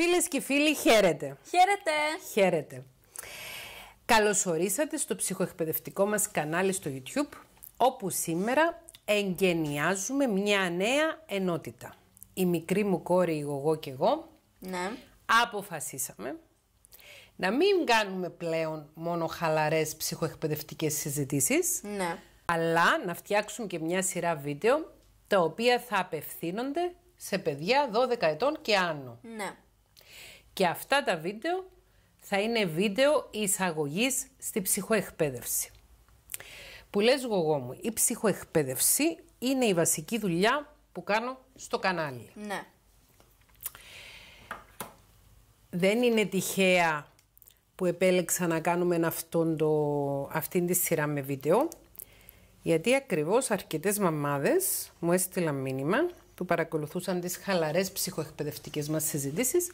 Φίλες και φίλοι, χαίρετε. Χαίρετε. Χαίρετε. Καλωσορίσατε στο ψυχοεκπαιδευτικό μας κανάλι στο YouTube, όπου σήμερα εγγενιάζουμε μια νέα ενότητα. Η μικρή μου κόρη, η εγώ και εγώ, ναι. αποφασίσαμε να μην κάνουμε πλέον μόνο χαλαρές ψυχοεκπαιδευτικές συζητήσεις, ναι. αλλά να φτιάξουμε και μια σειρά βίντεο τα οποία θα απευθύνονται σε παιδιά 12 ετών και άνω. Ναι. Και αυτά τα βίντεο θα είναι βίντεο εισαγωγής στη ψυχοεκπαίδευση. Που λες γογό μου, η ψυχοεκπαίδευση είναι η βασική δουλειά που κάνω στο κανάλι. Ναι. Δεν είναι τυχαία που επέλεξα να κάνουμε αυτόν το, αυτήν τη σειρά με βίντεο, γιατί ακριβώς αρκετές μαμάδες μου έστειλαν μήνυμα που παρακολουθούσαν τις χαλαρές ψυχοεκπαιδευτικές μας συζητήσεις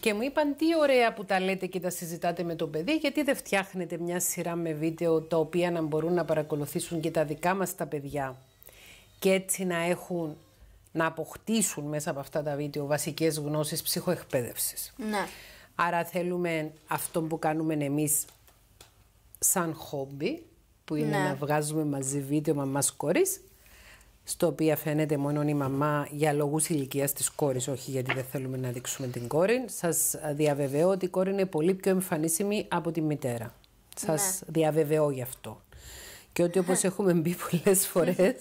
και μου είπαν τι ωραία που τα λέτε και τα συζητάτε με το παιδί γιατί δεν φτιάχνετε μια σειρά με βίντεο τα οποία να μπορούν να παρακολουθήσουν και τα δικά μας τα παιδιά και έτσι να έχουν να αποκτήσουν μέσα από αυτά τα βίντεο βασικές γνώσεις ψυχοεκπαίδευσης. Ναι. Άρα θέλουμε αυτό που κάνουμε εμείς σαν χόμπι, που είναι ναι. να βγάζουμε μαζί βίντεο μαμάς κόρης, στο οποίο φαίνεται μόνο η μαμά για λόγους ηλικίας της κόρης, όχι γιατί δεν θέλουμε να δείξουμε την κόρη. Σας διαβεβαιώ ότι η κόρη είναι πολύ πιο εμφανίσιμη από τη μητέρα. Σας ναι. διαβεβαιώ γι' αυτό. Και ότι όπως ναι. έχουμε μπει πολλές φορές,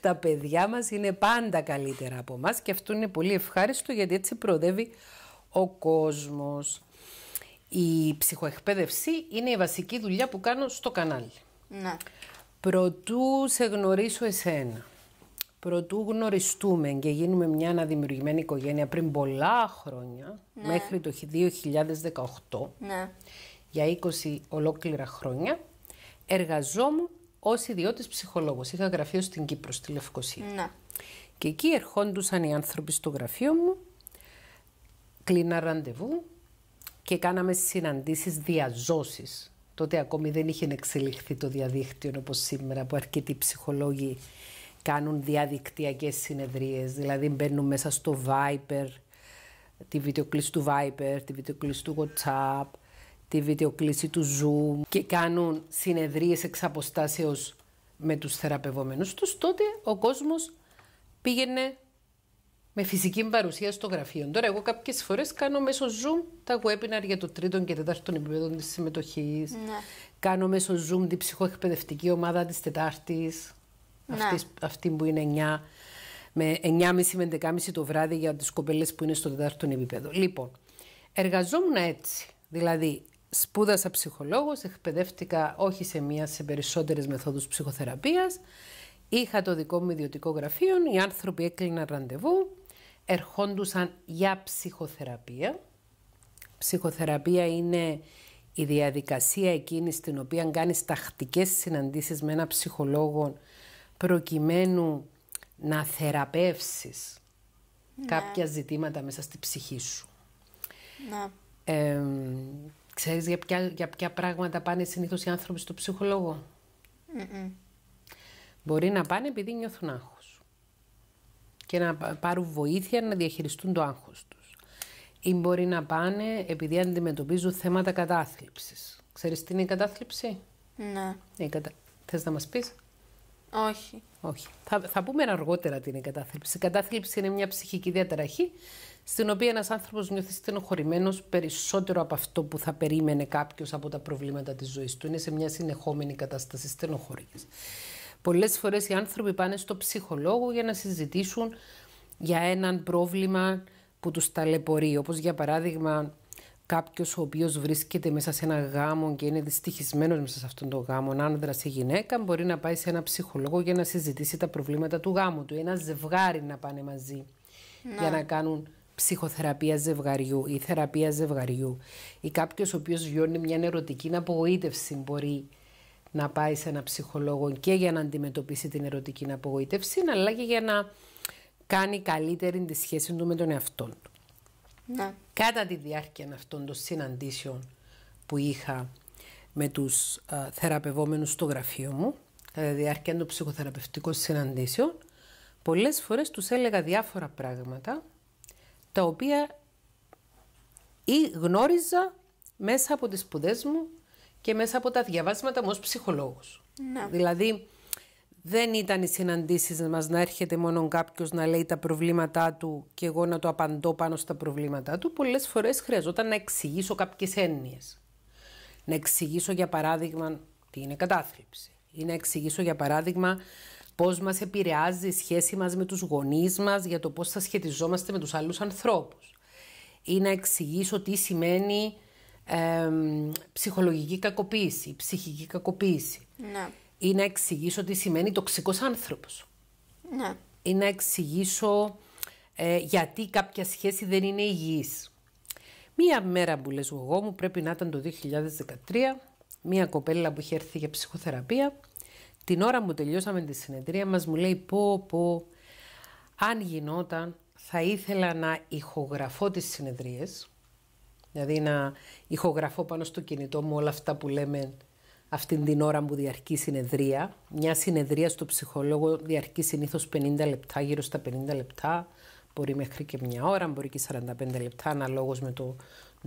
τα παιδιά μας είναι πάντα καλύτερα από εμάς και αυτό είναι πολύ ευχάριστο γιατί έτσι προοδεύει ο κόσμος. Η ψυχοεκπαίδευση είναι η βασική δουλειά που κάνω στο κανάλι. Ναι. Προτού σε γνωρίσω εσένα, Προτού γνωριστούμε και γίνουμε μια αναδημιουργημένη οικογένεια πριν πολλά χρόνια, ναι. μέχρι το 2018, ναι. για 20 ολόκληρα χρόνια, εργαζόμουν ως ιδιώτης ψυχολόγος. Είχα γραφείο στην Κύπρο, στη Λευκοσία. Ναι. Και εκεί ερχόντουσαν οι άνθρωποι στο γραφείο μου, κλείνα ραντεβού και κάναμε συναντήσεις διαζώσεις. Τότε ακόμη δεν είχε εξελιχθεί το διαδίκτυο όπως σήμερα που αρκετοί ψυχολόγοι κάνουν διαδικτυακές συνεδρίες, δηλαδή μπαίνουν μέσα στο Viper, τη βιντεοκλήση του Viper, τη βιντεοκλήση του WhatsApp, τη βιντεοκλήση του Zoom και κάνουν συνεδρίες εξ αποστάσεως με τους θεραπευόμενους τους, τότε ο κόσμος πήγαινε με φυσική παρουσία στο γραφείο. Τώρα, εγώ κάποιες φορές κάνω μέσω Zoom τα webinar για το τρίτο και τετάρτο επίπεδο της συμμετοχής. Ναι. Κάνω μέσω Zoom την ψυχοεκπαιδευτική ομάδα της Τετάρτης. Ναι. Αυτή, που είναι 9 με 9.30 με 11.30 το βράδυ για τις κοπελές που είναι στο τετάρτο επίπεδο. Λοιπόν, εργαζόμουν έτσι. Δηλαδή, σπούδασα ψυχολόγος, εκπαιδεύτηκα όχι σε μία, σε περισσότερες μεθόδους ψυχοθεραπείας. Είχα το δικό μου ιδιωτικό γραφείο, οι άνθρωποι έκλειναν ραντεβού, ερχόντουσαν για ψυχοθεραπεία. Ψυχοθεραπεία είναι η διαδικασία εκείνη στην οποία κάνεις τακτικές συναντήσεις με ένα ψυχολόγο προκειμένου να θεραπεύσεις ναι. κάποια ζητήματα μέσα στη ψυχή σου. Ναι. Ε, ξέρεις για ποια, για πράγματα πάνε συνήθως οι άνθρωποι στο ψυχολόγο. Μπορεί να πάνε επειδή νιώθουν άγχος και να πάρουν βοήθεια να διαχειριστούν το άγχος τους. Ή μπορεί να πάνε επειδή αντιμετωπίζουν θέματα κατάθλιψης. Ξέρεις τι είναι η κατάθλιψη? Ναι. Θες να μας πεις? Όχι. Όχι. Θα, θα πούμε αργότερα την είναι Η κατάθλιψη είναι μια ψυχική διαταραχή στην οποία ένας άνθρωπος νιώθει στενοχωρημένος περισσότερο από αυτό που θα περίμενε κάποιος από τα προβλήματα της ζωής του. Είναι σε μια συνεχόμενη κατάσταση στενοχωρίας. Πολλές φορές οι άνθρωποι πάνε στο ψυχολόγο για να συζητήσουν για έναν πρόβλημα που τους ταλαιπωρεί, όπως για παράδειγμα κάποιος ο οποίος βρίσκεται μέσα σε ένα γάμο και είναι δυστυχισμένος μέσα σε αυτόν τον γάμο, άνδρα ή γυναίκα, μπορεί να πάει σε ένα ψυχολόγο για να συζητήσει τα προβλήματα του γάμου του. Ένα ζευγάρι να πάνε μαζί να. για να κάνουν ψυχοθεραπεία ζευγαριού ή θεραπεία ζευγαριού. Ή κάποιος ο οποίος βιώνει μια ερωτική απογοήτευση μπορεί να πάει σε ένα ψυχολόγο και για να αντιμετωπίσει την ερωτική απογοήτευση, αλλά και για να κάνει καλύτερη τη σχέση του με τον εαυτό του. Ναι. Κατά τη διάρκεια αυτών των συναντήσεων που είχα με τους α, ε, θεραπευόμενους στο γραφείο μου, κατά τη διάρκεια των ψυχοθεραπευτικών συναντήσεων, πολλές φορές τους έλεγα διάφορα πράγματα, τα οποία ή γνώριζα μέσα από τις σπουδές μου και μέσα από τα διαβάσματα μου ως ψυχολόγος. Ναι. Δηλαδή, δεν ήταν οι συναντήσεις μας να έρχεται μόνο κάποιος να λέει τα προβλήματά του και εγώ να το απαντώ πάνω στα προβλήματά του. Πολλές φορές χρειαζόταν να εξηγήσω κάποιες έννοιες. Να εξηγήσω για παράδειγμα τι είναι κατάθλιψη. Ή να εξηγήσω για παράδειγμα πώς μας επηρεάζει η σχέση μας με τους γονείς μας για το πώς θα σχετιζόμαστε με τους άλλους ανθρώπους. Ή να εξηγήσω τι σημαίνει ψυχολογική κακοποίηση, ψυχική κακοποίηση. Ναι ή να εξηγήσω τι σημαίνει τοξικός άνθρωπος. Ναι. Ή να εξηγήσω ε, γιατί κάποια σχέση δεν είναι υγιής. Μία μέρα που λες εγώ μου πρέπει να ήταν το 2013, μία κοπέλα που είχε έρθει για ψυχοθεραπεία, την ώρα που τελειώσαμε τη συνεδρία μας μου λέει πω πω, αν γινόταν θα ήθελα να ηχογραφώ τις συνεδρίες, δηλαδή να ηχογραφώ πάνω στο κινητό μου όλα αυτά που λέμε αυτή την ώρα που διαρκεί η συνεδρία. Μια συνεδρία στο ψυχολόγο διαρκεί συνήθως 50 λεπτά, γύρω στα 50 λεπτά. Μπορεί μέχρι και μια ώρα, μπορεί και 45 λεπτά, αναλόγως με τον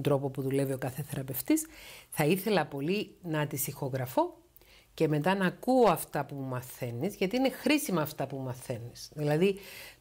τρόπο που δουλεύει ο κάθε θεραπευτής. Θα ήθελα πολύ να τη ηχογραφώ και μετά να ακούω αυτά που μαθαίνεις, γιατί είναι χρήσιμα αυτά που μαθαίνεις. Δηλαδή,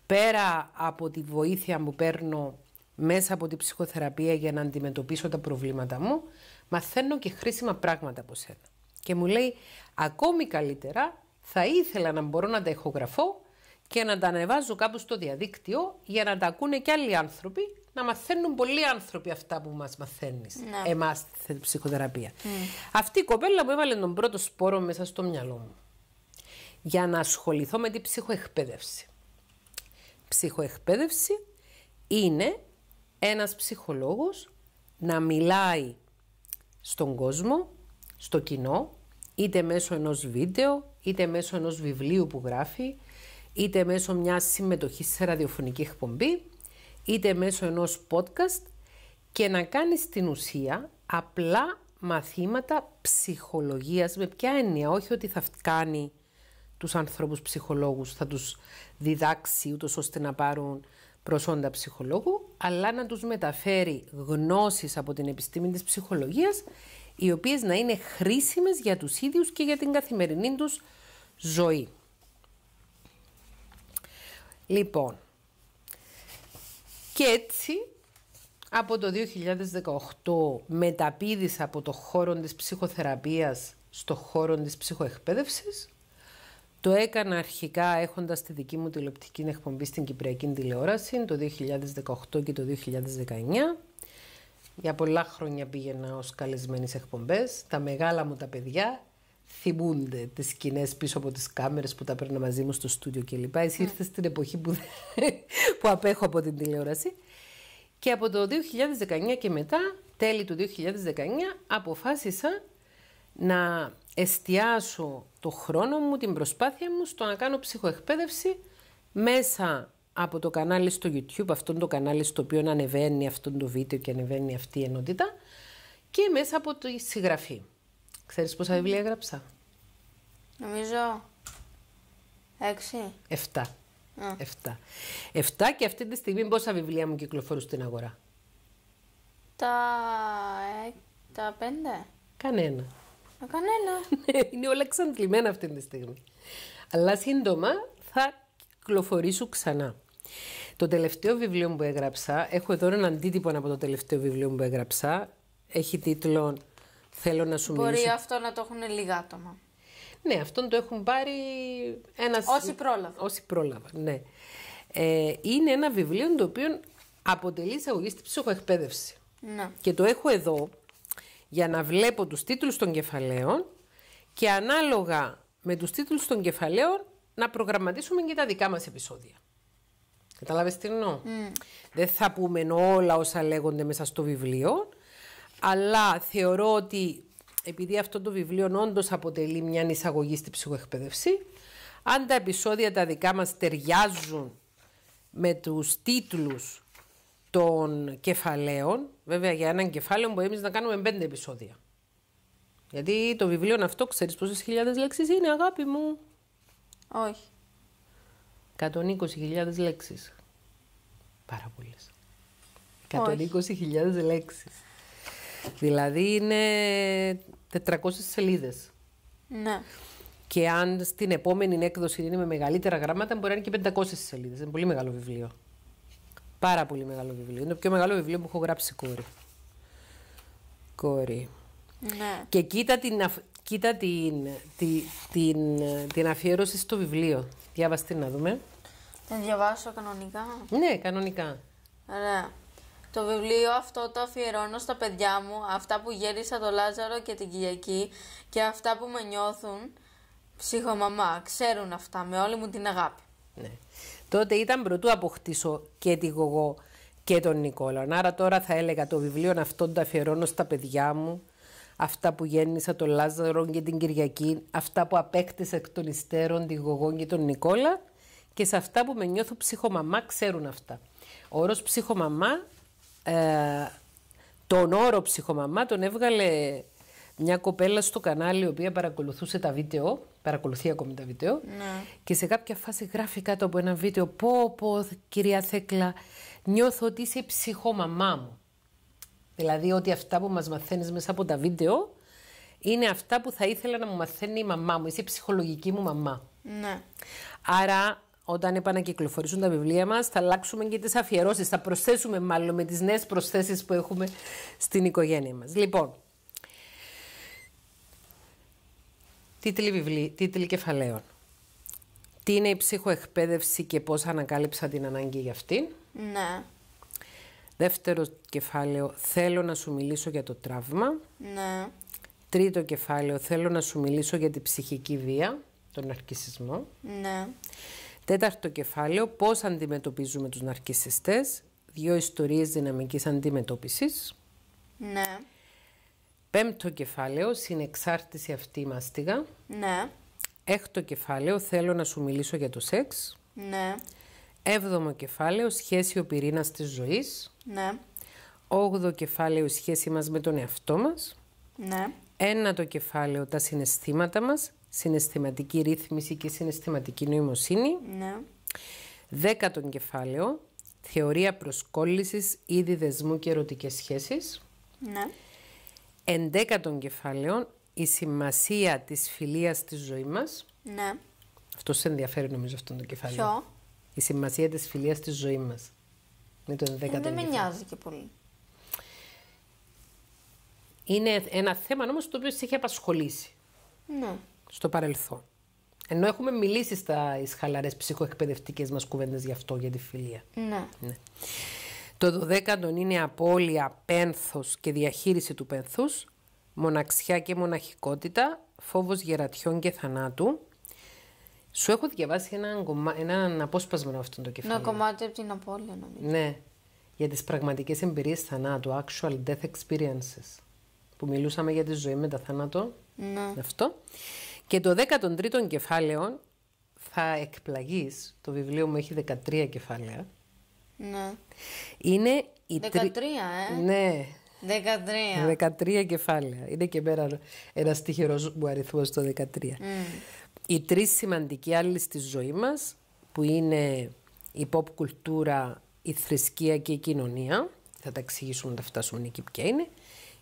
πέρα από τη βοήθεια που παίρνω μέσα από τη ψυχοθεραπεία για να αντιμετωπίσω τα προβλήματα μου, μαθαίνω και χρήσιμα πράγματα από σένα. Και μου λέει, ακόμη καλύτερα θα ήθελα να μπορώ να τα ηχογραφώ και να τα ανεβάζω κάπου στο διαδίκτυο για να τα ακούνε και άλλοι άνθρωποι, να μαθαίνουν πολλοί άνθρωποι αυτά που μας μαθαίνεις, ναι. εμάς τη ψυχοθεραπεία. Ναι. Αυτή η κοπέλα μου έβαλε τον πρώτο σπόρο μέσα στο μυαλό μου για να ασχοληθώ με την ψυχοεκπαίδευση. Ψυχοεκπαίδευση είναι ένας ψυχολόγος να μιλάει στον κόσμο στο κοινό, είτε μέσω ενός βίντεο, είτε μέσω ενός βιβλίου που γράφει, είτε μέσω μιας συμμετοχής σε ραδιοφωνική εκπομπή, είτε μέσω ενός podcast και να κάνεις στην ουσία απλά μαθήματα ψυχολογίας με ποια έννοια, όχι ότι θα κάνει τους ανθρώπους ψυχολόγους, θα τους διδάξει ούτως ώστε να πάρουν προσόντα ψυχολόγου, αλλά να τους μεταφέρει γνώσεις από την επιστήμη της ψυχολογίας οι οποίες να είναι χρήσιμες για τους ίδιους και για την καθημερινή τους ζωή. Λοιπόν, και έτσι από το 2018 μεταπίδησα από το χώρο της ψυχοθεραπείας στο χώρο της ψυχοεκπαίδευσης. Το έκανα αρχικά έχοντας τη δική μου τηλεοπτική εκπομπή στην Κυπριακή Τηλεόραση το 2018 και το 2019. Για πολλά χρόνια πήγαινα ως καλεσμένης σε εκπομπές. Τα μεγάλα μου τα παιδιά θυμούνται τις σκηνές πίσω από τις κάμερες που τα παίρνω μαζί μου στο στούντιο κλπ. Εσύ ναι. ήρθες στην εποχή που, που απέχω από την τηλεόραση. Και από το 2019 και μετά, τέλη του 2019, αποφάσισα να εστιάσω το χρόνο μου, την προσπάθεια μου στο να κάνω ψυχοεκπαίδευση μέσα από το κανάλι στο YouTube, αυτό το κανάλι στο οποίο ανεβαίνει αυτό το βίντεο και ανεβαίνει αυτή η ενότητα και μέσα από τη συγγραφή. Ξέρεις πόσα βιβλία έγραψα? Νομίζω έξι. Εφτά. Εφτά. Εφτά και αυτή τη στιγμή πόσα βιβλία μου κυκλοφορούν στην αγορά. Τα, ε, τα πέντε. Κανένα. Ε, κανένα. Ναι, είναι όλα ξαντλημένα αυτή τη στιγμή. Αλλά σύντομα θα κυκλοφορήσουν ξανά. Το τελευταίο βιβλίο που έγραψα, έχω εδώ έναν αντίτυπο από το τελευταίο βιβλίο που έγραψα, έχει τίτλο Θέλω να σου μιλήσω. Μπορεί αυτό να το έχουν λίγα άτομα. Ναι, αυτόν το έχουν πάρει ένας. Όσοι πρόλαβαν. Όσοι πρόλαβαν, ναι. Ε, είναι ένα βιβλίο το οποίο αποτελεί εισαγωγή στην ψυχοεκπαίδευση. Ναι. Και το έχω εδώ για να βλέπω τους τίτλους των κεφαλαίων και ανάλογα με τους τίτλους των κεφαλαίων να προγραμματίσουμε και τα δικά μας επεισόδια. Κατάλαβε τι εννοώ. Mm. Δεν θα πούμε όλα όσα λέγονται μέσα στο βιβλίο, αλλά θεωρώ ότι επειδή αυτό το βιβλίο όντως αποτελεί μια εισαγωγή στη ψυχοεκπαίδευση, αν τα επεισόδια τα δικά μας ταιριάζουν με τους τίτλους των κεφαλαίων, βέβαια για έναν κεφάλαιο μπορεί να κάνουμε πέντε επεισόδια. Γιατί το βιβλίο αυτό, ξέρεις πόσες χιλιάδες λέξεις είναι, αγάπη μου. Όχι. 120.000 λέξεις. Πάρα πολλές. 120.000 λέξεις. Δηλαδή είναι 400 σελίδες. Ναι. Και αν στην επόμενη έκδοση είναι με μεγαλύτερα γράμματα, μπορεί να είναι και 500 σελίδες. Είναι πολύ μεγάλο βιβλίο. Πάρα πολύ μεγάλο βιβλίο. Είναι το πιο μεγάλο βιβλίο που έχω γράψει κόρη. Κόρη. Ναι. Και κοίτα την, Κοίτα την, την, την, την αφιέρωση στο βιβλίο. Διάβασε να δούμε. Την διαβάσω κανονικά. Ναι, κανονικά. Ωραία. Το βιβλίο αυτό το αφιερώνω στα παιδιά μου, αυτά που γέρισα το Λάζαρο και την Κυριακή και αυτά που με νιώθουν. Ψυχομαμά, ξέρουν αυτά με όλη μου την αγάπη. Ναι. Τότε ήταν πρωτού αποκτήσω και τη Γογό και τον Νικόλα. Άρα τώρα θα έλεγα το βιβλίο αυτό το αφιερώνω στα παιδιά μου, αυτά που γέννησα τον Λάζαρο και την Κυριακή, αυτά που απέκτησα εκ των υστέρων, την Γογό και τον Νικόλα και σε αυτά που με νιώθω ψυχομαμά ξέρουν αυτά. Ο όρος ψυχομαμά, ε, τον όρο ψυχομαμά τον έβγαλε μια κοπέλα στο κανάλι η οποία παρακολουθούσε τα βίντεο, παρακολουθεί ακόμη τα βίντεο ναι. και σε κάποια φάση γράφει κάτω από ένα βίντεο πω πω κυρία Θέκλα νιώθω ότι είσαι ψυχομαμά μου. Δηλαδή ότι αυτά που μας μαθαίνεις μέσα από τα βίντεο είναι αυτά που θα ήθελα να μου μαθαίνει η μαμά μου, είσαι η ψυχολογική μου μαμά. Ναι. Άρα όταν επανακυκλοφορήσουν τα βιβλία μας θα αλλάξουμε και τις αφιερώσεις, θα προσθέσουμε μάλλον με τις νέες προσθέσεις που έχουμε στην οικογένεια μας. Λοιπόν, τίτλοι, βιβλί, τίτλοι κεφαλαίων. Τι είναι η ψυχοεκπαίδευση και πώς ανακάλυψα την ανάγκη για αυτήν. Ναι. Δεύτερο κεφάλαιο, θέλω να σου μιλήσω για το τραύμα. Ναι. Τρίτο κεφάλαιο, θέλω να σου μιλήσω για τη ψυχική βία, τον ναρκισισμό. Ναι. Τέταρτο κεφάλαιο, πώς αντιμετωπίζουμε τους ναρκισιστές. Δύο ιστορίες δυναμικής αντιμετώπισης. Ναι. Πέμπτο κεφάλαιο, συνεξάρτηση αυτή η μάστιγα. Ναι. Έκτο κεφάλαιο, θέλω να σου μιλήσω για το σεξ. Ναι. Έβδομο κεφάλαιο, σχέση ο πυρήνας της ζωής. Ναι. Όγδο κεφάλαιο η σχέση μας με τον εαυτό μας. Ναι. Ένα το κεφάλαιο τα συναισθήματα μας, συναισθηματική ρύθμιση και συναισθηματική νοημοσύνη. Ναι. Δέκατο κεφάλαιο, θεωρία προσκόλλησης, είδη δεσμού και ερωτικές σχέσεις. Ναι. 11ο κεφάλαιο, η σημασία της φιλίας στη ζωή μας. Ναι. Αυτός σε ενδιαφέρει νομίζω αυτό το κεφάλαιο. Ποιο? Η σημασία της φιλίας στη ζωή μας με το Δεν με νοιάζει και πολύ. Είναι ένα θέμα όμως το οποίο σε έχει απασχολήσει. Ναι. Στο παρελθόν. Ενώ έχουμε μιλήσει στα χαλαρέ ψυχοεκπαιδευτικές μας κουβέντες γι' αυτό, για τη φιλία. Ναι. ναι. Το 12 είναι απώλεια, πένθος και διαχείριση του πένθους, μοναξιά και μοναχικότητα, φόβος γερατιών και θανάτου, σου έχω διαβάσει έναν, κομμά... ένα απόσπασμα από αυτό το κεφάλαιο. Ένα κομμάτι από την απώλεια, νομίζω. Ναι. Για τις πραγματικές εμπειρίες θανάτου, actual death experiences. Που μιλούσαμε για τη ζωή μετά θάνατο. Ναι. Αυτό. Και το 13ο κεφάλαιο θα εκπλαγείς. Το βιβλίο μου έχει 13 κεφάλαια. Ναι. Είναι η 13, τρι... ε. Ναι. 13. 13 κεφάλαια. Είναι και πέρα ένα τυχερό μου αριθμό το 13. Mm οι τρεις σημαντικοί άλλοι στη ζωή μας που είναι η pop κουλτούρα, η θρησκεία και η κοινωνία θα τα εξηγήσουμε όταν φτάσουμε εκεί ποια είναι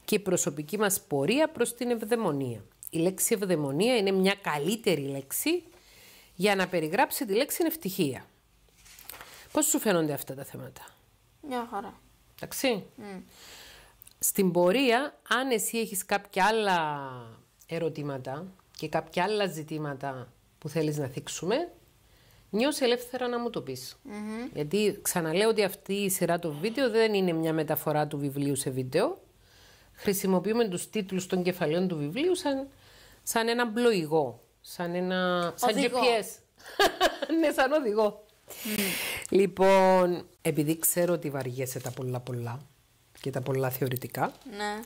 και η προσωπική μας πορεία προς την ευδαιμονία. Η λέξη ευδαιμονία είναι μια καλύτερη λέξη για να περιγράψει τη λέξη ευτυχία. Πώς σου φαίνονται αυτά τα θέματα? Μια χαρά. Εντάξει. Στην πορεία, αν εσύ έχεις κάποια άλλα ερωτήματα και κάποια άλλα ζητήματα που θέλεις να θίξουμε, νιώσε ελεύθερα να μου το πεις. Γιατί ξαναλέω ότι αυτή η σειρά το βίντεο δεν είναι μια μεταφορά του βιβλίου σε βίντεο. Χρησιμοποιούμε τους τίτλους των κεφαλαίων του βιβλίου σαν, σαν ένα μπλοηγό, σαν ένα σαν GPS. ναι, σαν οδηγό. Λοιπόν, επειδή ξέρω ότι βαριέσαι τα πολλά πολλά και τα πολλά θεωρητικά, ναι.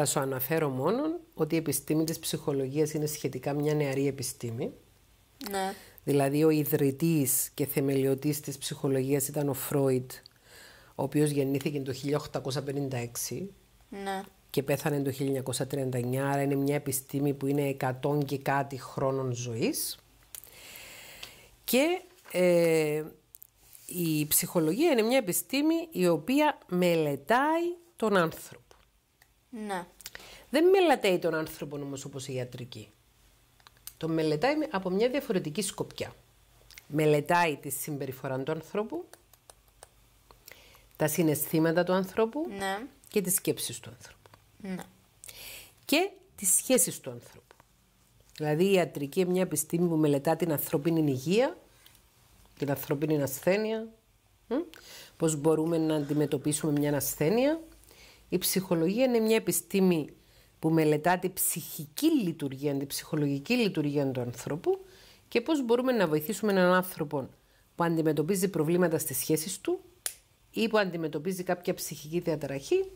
Θα σου αναφέρω μόνο ότι η επιστήμη της ψυχολογίας είναι σχετικά μια νεαρή επιστήμη. Ναι. Δηλαδή ο ιδρυτής και θεμελιωτής της ψυχολογίας ήταν ο Φρόιτ, ο οποίος γεννήθηκε το 1856 ναι. και πέθανε το 1939, άρα είναι μια επιστήμη που είναι 100 και κάτι χρόνων ζωής. Και ε, η ψυχολογία είναι μια επιστήμη η οποία μελετάει τον άνθρωπο. Ναι. Δεν μελετάει τον άνθρωπο όμως όπως η ιατρική. Το μελετάει από μια διαφορετική σκοπιά. Μελετάει τη συμπεριφορά του ανθρώπου, τα συναισθήματα του ανθρώπου ναι. και τις σκέψεις του ανθρώπου. Ναι. Και τις σχέσεις του ανθρώπου. Δηλαδή η ιατρική είναι μια επιστήμη που μελετά την ανθρώπινη υγεία, την ανθρώπινη ασθένεια, Πώς μπορούμε να αντιμετωπίσουμε μια ασθένεια, η ψυχολογία είναι μια επιστήμη που μελετά τη ψυχική λειτουργία, τη ψυχολογική λειτουργία του ανθρώπου και πώς μπορούμε να βοηθήσουμε έναν άνθρωπο που αντιμετωπίζει προβλήματα στις σχέσεις του ή που αντιμετωπίζει κάποια ψυχική διαταραχή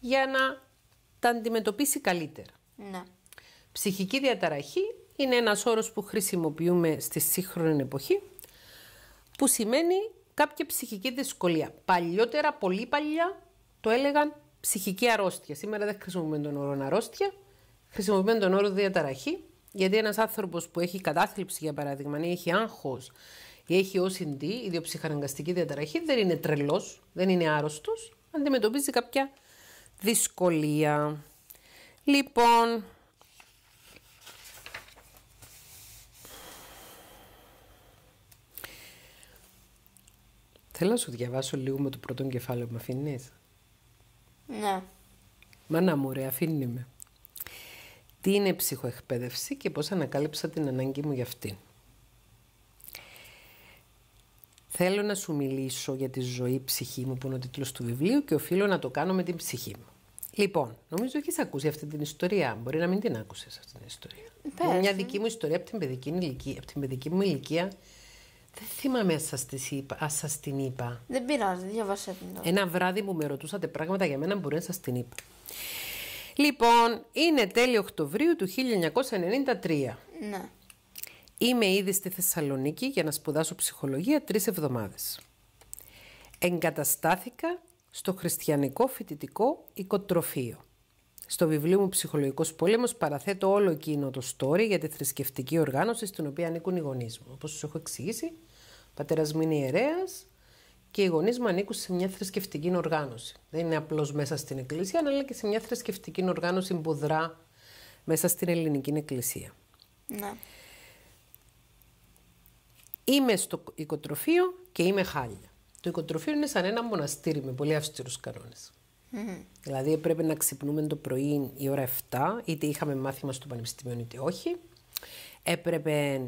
για να τα αντιμετωπίσει καλύτερα. Ναι. Ψυχική διαταραχή είναι ένας όρος που χρησιμοποιούμε στη σύγχρονη εποχή που σημαίνει κάποια ψυχική δυσκολία. Παλιότερα, πολύ παλιά, το έλεγαν ψυχική αρρώστια. Σήμερα δεν χρησιμοποιούμε τον όρο αρρώστια, χρησιμοποιούμε τον όρο διαταραχή, γιατί ένας άνθρωπος που έχει κατάθλιψη, για παράδειγμα, ή έχει άγχος ή έχει OCD, ιδιοψυχαναγκαστική διαταραχή, δεν είναι τρελός, δεν είναι άρρωστος, αντιμετωπίζει κάποια δυσκολία. Λοιπόν, Θέλω να σου διαβάσω λίγο με το πρώτο κεφάλαιο, με αφήνεις. Ναι. Μάνα μου ρε, αφήνει με. Τι είναι ψυχοεκπαίδευση και πώς ανακάλυψα την ανάγκη μου για αυτήν. Θέλω να σου μιλήσω για τη ζωή ψυχή μου που είναι ο τίτλος του βιβλίου και οφείλω να το κάνω με την ψυχή μου. Λοιπόν, νομίζω έχεις ακούσει αυτή την ιστορία. Μπορεί να μην την άκουσες αυτή την ιστορία. Είναι μια ναι. δική μου ιστορία την ηλικία, από την παιδική μου ηλικία δεν θυμάμαι αν σας, την είπα. Δεν πειράζει, διαβάσε την τώρα. Ένα βράδυ που με ρωτούσατε πράγματα για μένα μπορεί να σας την είπα. Λοιπόν, είναι τέλειο Οκτωβρίου του 1993. Ναι. Είμαι ήδη στη Θεσσαλονίκη για να σπουδάσω ψυχολογία τρεις εβδομάδες. Εγκαταστάθηκα στο χριστιανικό φοιτητικό οικοτροφείο. Στο βιβλίο μου «Ψυχολογικός πόλεμος παραθέτω όλο εκείνο το story για τη θρησκευτική οργάνωση στην οποία ανήκουν οι γονείς μου. Όπως σου έχω εξηγήσει, πατέρας μου είναι ιερέας και οι γονείς μου ανήκουν σε μια θρησκευτική οργάνωση. Δεν είναι απλώς μέσα στην Εκκλησία, αλλά και σε μια θρησκευτική οργάνωση που δρά μέσα στην ελληνική Εκκλησία. Ναι. Είμαι στο οικοτροφείο και είμαι χάλια. Το οικοτροφείο είναι σαν ένα μοναστήρι με πολύ αυστηρούς κανόνες. Mm-hmm. Δηλαδή πρέπει να ξυπνούμε το πρωί η ώρα 7, είτε είχαμε μάθημα στο πανεπιστήμιο είτε όχι. Έπρεπε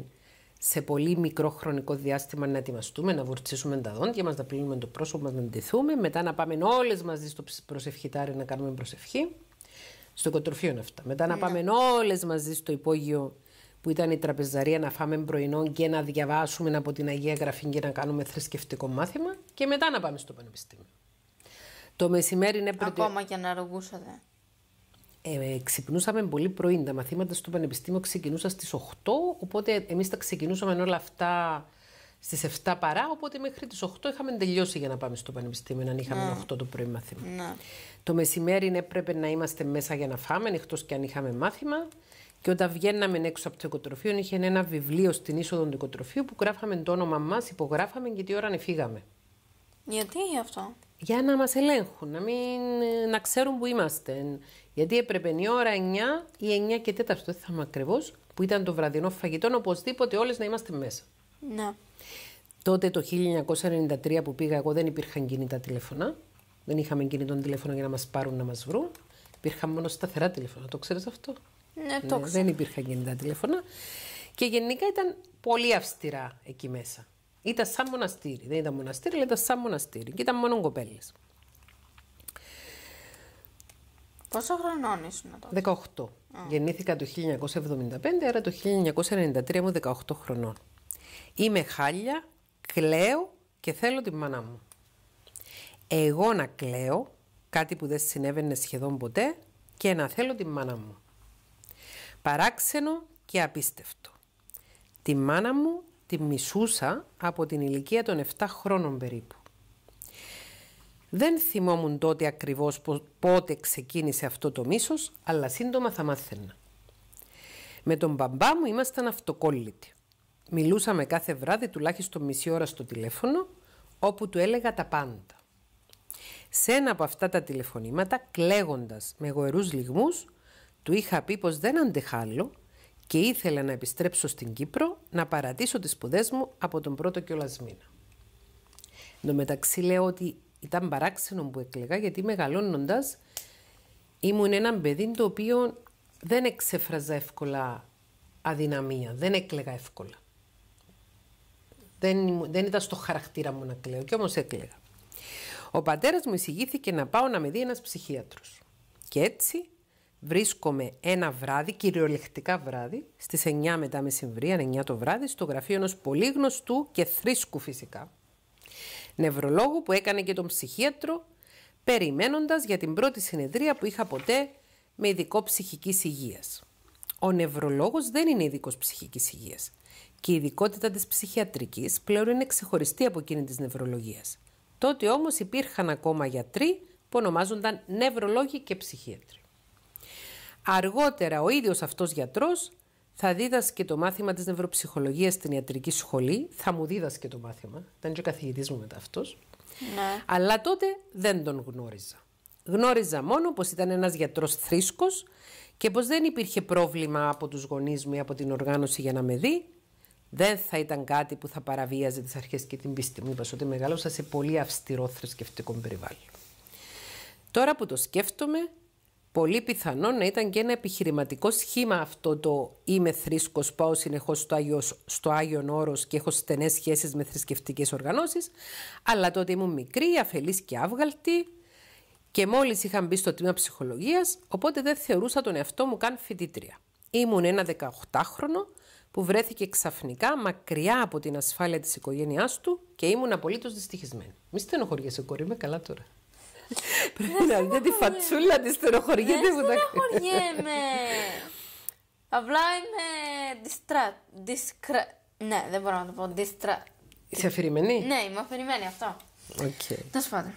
σε πολύ μικρό χρονικό διάστημα να ετοιμαστούμε, να βουρτσίσουμε τα δόντια μας να πλύνουμε το πρόσωπο μας, να ντυθούμε, μετά να πάμε όλες μαζί στο προσευχητάρι να κάνουμε προσευχή. Στο κοτροφείο είναι αυτά. Μετά να ναι. πάμε όλες μαζί στο υπόγειο που ήταν η τραπεζαρία να φάμε πρωινό και να διαβάσουμε από την Αγία Γραφή και να κάνουμε θρησκευτικό μάθημα και μετά να πάμε στο πανεπιστήμιο. Το μεσημέρι είναι πριν... Ακόμα και να αργούσατε ε, ξυπνούσαμε πολύ πρωί. Τα μαθήματα στο Πανεπιστήμιο ξεκινούσαν στις 8, οπότε εμείς τα ξεκινούσαμε όλα αυτά στις 7 παρά. Οπότε μέχρι τις 8 είχαμε τελειώσει για να πάμε στο Πανεπιστήμιο, αν είχαμε να. 8 το πρωί μάθημα. Να. Το μεσημέρι έπρεπε να είμαστε μέσα για να φάμε, εκτός και αν είχαμε μάθημα. Και όταν βγαίναμε έξω από το οικοτροφείο, είχε ένα βιβλίο στην είσοδο του οικοτροφείου που γράφαμε το όνομα μας, υπογράφαμε και τι ώρα να φύγαμε. Γιατί αυτό. Για να μας ελέγχουν, να, μην, να ξέρουν που είμαστε. Γιατί έπρεπε η ώρα 9 ή 9 και 4, δεν θυμάμαι ακριβώς, που ήταν το βραδινό φαγητό, οπωσδήποτε όλες να είμαστε μέσα. Ναι. Τότε το 1993 που πήγα εγώ δεν υπήρχαν κινητά τηλέφωνα. Δεν είχαμε κινητό τηλέφωνο για να μας πάρουν να μας βρουν. Υπήρχαν μόνο σταθερά τηλέφωνα. Το ξέρεις αυτό. Ναι, ναι το ναι, Δεν υπήρχαν κινητά τηλέφωνα. Και γενικά ήταν πολύ αυστηρά εκεί μέσα. Ήταν σαν μοναστήρι. Δεν ήταν μοναστήρι, αλλά ήταν σαν μοναστήρι. Και ήταν μόνο κοπέλες. Πόσο χρονών ήσουν τότε. 18. Γεννήθηκα το 1975, άρα το 1993 μου 18 χρονών. Είμαι χάλια, κλαίω και θέλω τη μάνα μου. Εγώ να κλαίω, κάτι που δεν συνέβαινε σχεδόν ποτέ, και να θέλω τη μάνα μου. Παράξενο και απίστευτο. Τη μάνα μου τη μισούσα από την ηλικία των 7 χρόνων περίπου. Δεν θυμόμουν τότε ακριβώς πότε ξεκίνησε αυτό το μίσος, αλλά σύντομα θα μάθαινα. Με τον μπαμπά μου ήμασταν αυτοκόλλητοι. Μιλούσαμε κάθε βράδυ τουλάχιστον μισή ώρα στο τηλέφωνο, όπου του έλεγα τα πάντα. Σε ένα από αυτά τα τηλεφωνήματα, κλαίγοντας με γοερούς λιγμούς, του είχα πει πως δεν αντεχάλω και ήθελα να επιστρέψω στην Κύπρο να παρατήσω τις σπουδές μου από τον πρώτο κιόλας μήνα. Εν τω μεταξύ λέω ότι ήταν παράξενο που έκλαιγα γιατί μεγαλώνοντας ήμουν ένα παιδί το οποίο δεν εξέφραζα εύκολα αδυναμία, δεν έκλαιγα εύκολα. Δεν, δεν ήταν στο χαρακτήρα μου να κλαίω και όμως έκλαιγα. Ο πατέρας μου εισηγήθηκε να πάω να με δει ένας ψυχίατρος. Και έτσι βρίσκομαι ένα βράδυ, κυριολεκτικά βράδυ, στις 9 μετά μεσημβρία, 9 το βράδυ, στο γραφείο ενός πολύ γνωστού και θρήσκου φυσικά, Νευρολόγο που έκανε και τον ψυχίατρο, περιμένοντας για την πρώτη συνεδρία που είχα ποτέ με ειδικό ψυχικής υγείας. Ο νευρολόγος δεν είναι ειδικός ψυχικής υγείας και η ειδικότητα της ψυχιατρικής πλέον είναι ξεχωριστή από εκείνη της νευρολογίας. Τότε όμως υπήρχαν ακόμα γιατροί που ονομάζονταν νευρολόγοι και ψυχίατροι. Αργότερα ο ίδιος αυτός γιατρός θα δίδασκε το μάθημα της νευροψυχολογία στην ιατρική σχολή. Θα μου δίδασκε το μάθημα. Ήταν και ο καθηγητής μου μετά αυτός. Ναι. Αλλά τότε δεν τον γνώριζα. Γνώριζα μόνο πως ήταν ένας γιατρός θρήσκος και πως δεν υπήρχε πρόβλημα από τους γονείς μου ή από την οργάνωση για να με δει. Δεν θα ήταν κάτι που θα παραβίαζε τις αρχές και την πίστη μου. Είπα ότι μεγάλωσα σε πολύ αυστηρό θρησκευτικό περιβάλλον. Τώρα που το σκέφτομαι, Πολύ πιθανό να ήταν και ένα επιχειρηματικό σχήμα αυτό το είμαι θρήσκος, πάω συνεχώς στο, Άγιος, στο Άγιον Όρος και έχω στενές σχέσεις με θρησκευτικές οργανώσεις». Αλλά τότε ήμουν μικρή, αφελής και αυγαλτή και μόλις είχα μπει στο τμήμα ψυχολογίας, οπότε δεν θεωρούσα τον εαυτό μου καν φοιτήτρια. Ήμουν ένα 18χρονο που βρέθηκε ξαφνικά μακριά από την ασφάλεια της οικογένειάς του και ήμουν απολύτως δυστυχισμένη. Μη στενοχωριέσαι, κορή, με καλά τώρα. Πρέπει να δείτε τη φατσούλα της, μου Δεν στενοχωριέμαι Απλά είμαι Ναι, δεν μπορώ να το πω. Είσαι αφηρημένη. Ναι, είμαι αφηρημένη αυτό. Okay. Τέλο πάντων.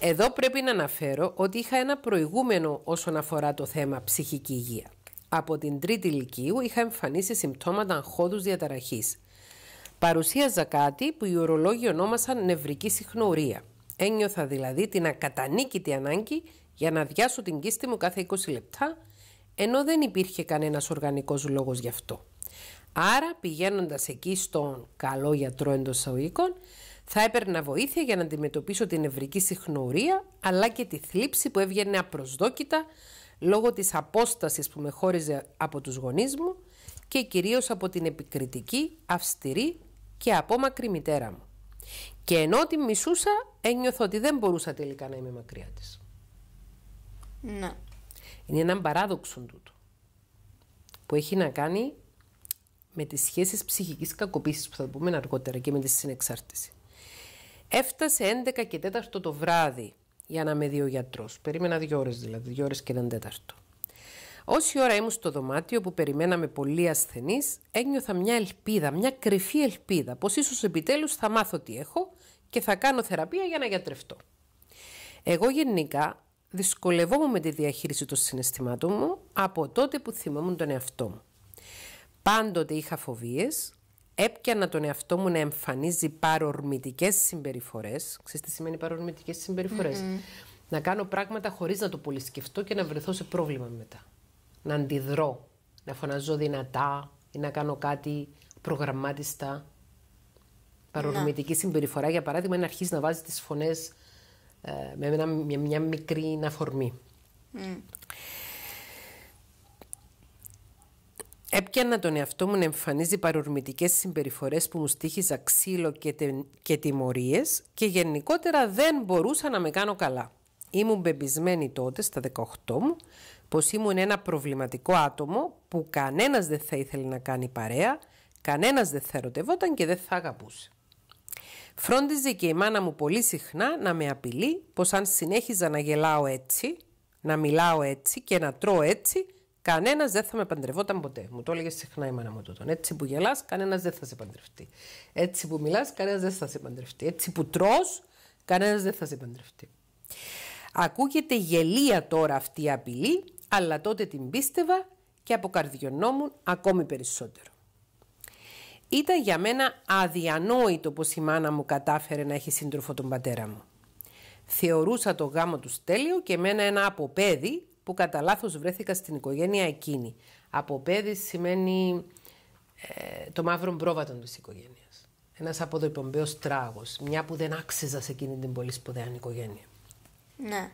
Εδώ πρέπει να αναφέρω ότι είχα ένα προηγούμενο όσον αφορά το θέμα ψυχική υγεία. Από την τρίτη ηλικίου είχα εμφανίσει συμπτώματα αγχώδους διαταραχής. Παρουσίαζα κάτι που οι ορολόγοι ονόμασαν νευρική συχνορία. Ένιωθα δηλαδή την ακατανίκητη ανάγκη για να διάσω την κίστη μου κάθε 20 λεπτά, ενώ δεν υπήρχε κανένας οργανικός λόγος γι' αυτό. Άρα πηγαίνοντας εκεί στον καλό γιατρό εντός οίκων, θα έπαιρνα βοήθεια για να αντιμετωπίσω την ευρική συχνορία αλλά και τη θλίψη που έβγαινε απροσδόκητα λόγω της απόστασης που με χώριζε από τους γονείς μου και κυρίως από την επικριτική, αυστηρή και απόμακρη μητέρα μου. Και ενώ τη μισούσα, ένιωθω ότι δεν μπορούσα τελικά να είμαι μακριά της. Ναι. Είναι έναν παράδοξο τούτο. Που έχει να κάνει με τις σχέσεις ψυχικής κακοποίησης που θα το πούμε αργότερα και με τη συνεξάρτηση. Έφτασε 11 και 4 το βράδυ για να με δει ο γιατρός. Περίμενα δύο ώρες δηλαδή, δύο ώρες και έναν τέταρτο. Όση ώρα ήμουν στο δωμάτιο που περιμέναμε πολύ ασθενείς, ένιωθα μια ελπίδα, μια κρυφή ελπίδα, πως ίσως επιτέλους θα μάθω τι έχω και θα κάνω θεραπεία για να γιατρευτώ. Εγώ γενικά δυσκολεύομαι με τη διαχείριση των συναισθημάτων μου από τότε που θυμόμουν τον εαυτό μου. Πάντοτε είχα φοβίες, έπιανα τον εαυτό μου να εμφανίζει παρορμητικές συμπεριφορές. Ξέρεις τι σημαίνει παρορμητικές Να κάνω πράγματα χωρίς να το πολύ σκεφτώ και να βρεθώ σε πρόβλημα μετά. Να αντιδρώ, να φωναζώ δυνατά ή να κάνω κάτι προγραμμάτιστα παρορμητική ναι. συμπεριφορά, για παράδειγμα, είναι να αρχίσεις να βάζεις τις φωνές ε, με, μια μικρή αφορμή. Mm. Έπιανα τον εαυτό μου να εμφανίζει παρορμητικές συμπεριφορές που μου στήχιζα ξύλο και, τε, και και γενικότερα δεν μπορούσα να με κάνω καλά. Ήμουν μπεμπισμένη τότε, στα 18 μου, πως ήμουν ένα προβληματικό άτομο που κανένας δεν θα ήθελε να κάνει παρέα, Κανένας δεν θα ερωτευόταν και δεν θα αγαπούσε. Φρόντιζε και η μάνα μου πολύ συχνά να με απειλεί πως αν συνέχιζα να γελάω έτσι, να μιλάω έτσι και να τρώω έτσι, κανένας δεν θα με παντρευόταν ποτέ. Μου το έλεγε συχνά η μάνα μου τότε. Έτσι που γελάς, κανένας δεν θα σε παντρευτεί. Έτσι που μιλάς, κανένας δεν θα σε παντρευτεί. Έτσι που τρώ, κανένας δεν θα σε παντρευτεί. Ακούγεται γελία τώρα αυτή η απειλή, αλλά τότε την πίστευα και αποκαρδιωνόμουν ακόμη περισσότερο. Ήταν για μένα αδιανόητο πως η μάνα μου κατάφερε να έχει σύντροφο τον πατέρα μου. Θεωρούσα το γάμο τους τέλειο και μένα ένα αποπέδι που κατά λάθος βρέθηκα στην οικογένεια εκείνη. Αποπέδι σημαίνει ε, το μαύρο πρόβατο της οικογένειας. Ένας αποδοϊπομπέος τράγος Μια που δεν άξιζα σε εκείνη την πολύ σπουδαία οικογένεια. Ναι.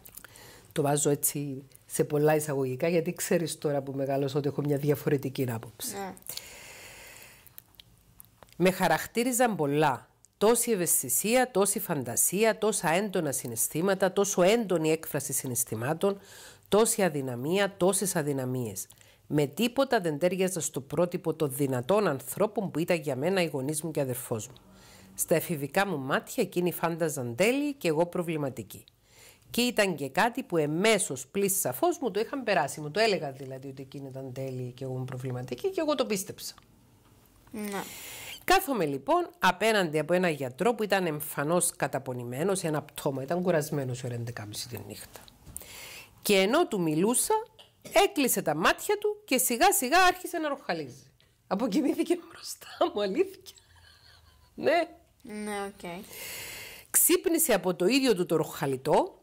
Το βάζω έτσι σε πολλά εισαγωγικά γιατί ξέρεις τώρα που μεγαλώσω ότι έχω μια διαφορετική άποψη. Ναι. Με χαρακτήριζαν πολλά. Τόση ευαισθησία, τόση φαντασία, τόσα έντονα συναισθήματα, τόσο έντονη έκφραση συναισθημάτων, τόση αδυναμία, τόσες αδυναμίες. Με τίποτα δεν τέριαζα στο πρότυπο των δυνατών ανθρώπων που ήταν για μένα οι γονείς μου και αδερφός μου. Στα εφηβικά μου μάτια εκείνοι φάνταζαν τέλειοι και εγώ προβληματική. Και ήταν και κάτι που εμέσως πλήση σαφώ μου το είχαν περάσει. Μου το έλεγα δηλαδή ότι εκείνοι ήταν τέλειοι και εγώ προβληματική και εγώ το πίστεψα. Ναι. Κάθομαι λοιπόν απέναντι από ένα γιατρό που ήταν εμφανώς καταπονημένος, ένα πτώμα, ήταν κουρασμένος ώρα 11.30 τη νύχτα. Και ενώ του μιλούσα, έκλεισε τα μάτια του και σιγά σιγά άρχισε να ροχαλίζει. Αποκοιμήθηκε μπροστά μου, αλήθεια. ναι. Ναι, οκ. Okay. Ξύπνησε από το ίδιο του το ροχαλιτό,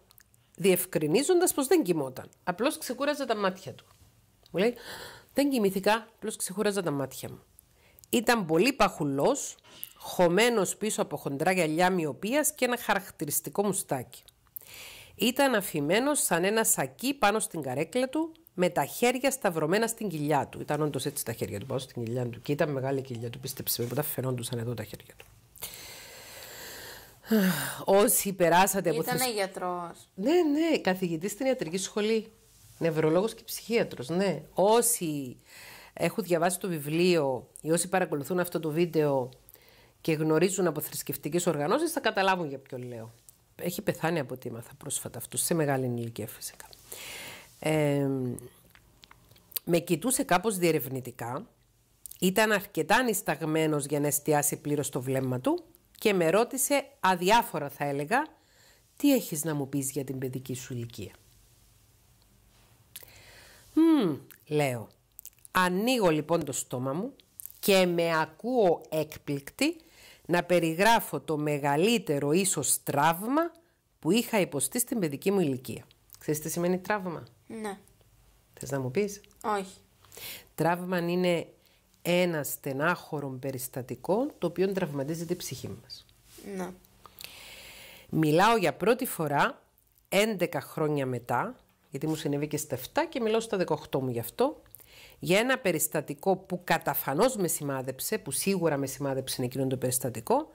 διευκρινίζοντας πως δεν κοιμόταν. Απλώς ξεκούραζε τα μάτια του. Μου λέει, Δεν κοιμήθηκα, απλώς ξεκούραζα τα μάτια μου. Ήταν πολύ παχουλός, χωμένος πίσω από χοντρά γυαλιά μοιοπίας και ένα χαρακτηριστικό μουστάκι. Ήταν αφημένος σαν ένα σακί πάνω στην καρέκλα του με τα χέρια σταυρωμένα στην κοιλιά του. Ήταν όντως έτσι τα χέρια του πάνω στην κοιλιά του και ήταν μεγάλη κοιλιά του, πίστεψε με, που τα φαινόντουσαν εδώ τα χέρια του. Όσοι περάσατε από... Ήταν γιατρός. Ναι, ναι, Καθηγητής στην ιατρική σχολή. Νευρολόγος και ψυχίατρος. ναι. Όσοι έχω διαβάσει το βιβλίο ή όσοι παρακολουθούν αυτό το βίντεο και γνωρίζουν από θρησκευτικές οργανώσεις, θα καταλάβουν για ποιο λέω. Έχει πεθάνει από τι έμαθα πρόσφατα αυτού, σε μεγάλη ηλικία φυσικά. με κοιτούσε κάπως διερευνητικά, ήταν αρκετά ανισταγμένος για να εστιάσει πλήρως το βλέμμα του και με ρώτησε αδιάφορα θα έλεγα «Τι έχεις να μου πεις για την παιδική σου ηλικία» λέω, Ανοίγω λοιπόν το στόμα μου και με ακούω έκπληκτη να περιγράφω το μεγαλύτερο ίσως τραύμα που είχα υποστεί στην παιδική μου ηλικία. Ξέρεις τι σημαίνει τραύμα? Ναι. Θες να μου πεις? Όχι. Τραύμα είναι ένα στενάχωρο περιστατικό το οποίο τραυματίζει η ψυχή μας. Ναι. Μιλάω για πρώτη φορά 11 χρόνια μετά, γιατί μου συνέβη και στα 7 και μιλάω στα 18 μου γι' αυτό, για ένα περιστατικό που καταφανώς με σημάδεψε, που σίγουρα με σημάδεψε εκείνο το περιστατικό,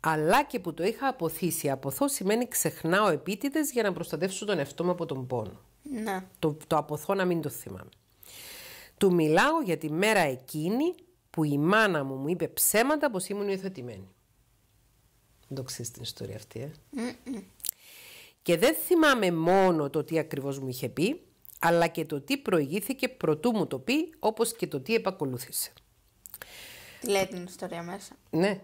αλλά και που το είχα αποθήσει. Αποθώ σημαίνει ξεχνάω επίτηδες για να προστατεύσω τον εαυτό μου από τον πόνο. Να. Το, το αποθώ να μην το θυμάμαι. Του μιλάω για τη μέρα εκείνη που η μάνα μου μου είπε ψέματα πως ήμουν υιοθετημένη. Δεν το την ιστορία αυτή, ε. Και δεν θυμάμαι μόνο το τι ακριβώς μου είχε πει, αλλά και το τι προηγήθηκε προτού μου το πει, όπως και το τι επακολούθησε. Τι λέει την ιστορία μέσα. Ναι.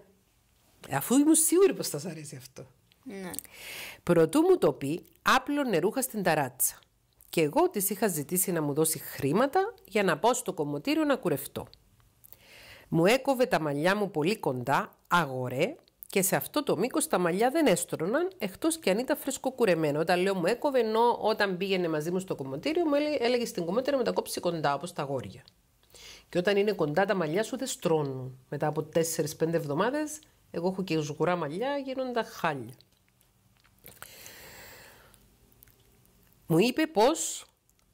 Αφού ήμουν σίγουρη πως θα σας αρέσει αυτό. Ναι. Προτού μου το πει, άπλωνε ρούχα στην ταράτσα. Και εγώ της είχα ζητήσει να μου δώσει χρήματα για να πάω στο κομμωτήριο να κουρευτώ. Μου έκοβε τα μαλλιά μου πολύ κοντά, αγορέ, και σε αυτό το μήκος τα μαλλιά δεν έστρωναν, εκτός και αν ήταν φρεσκοκουρεμένα. Όταν λέω μου έκοβε, ενώ όταν πήγαινε μαζί μου στο κομμωτήριο, μου έλεγε, έλεγε στην κομμωτήρια να τα κόψει κοντά, όπως τα γόρια. Και όταν είναι κοντά τα μαλλιά σου, δεν στρώνουν. Μετά από 4-5 εβδομάδες, εγώ έχω και ζουγουρά μαλλιά, γίνονται χάλια. Μου είπε πως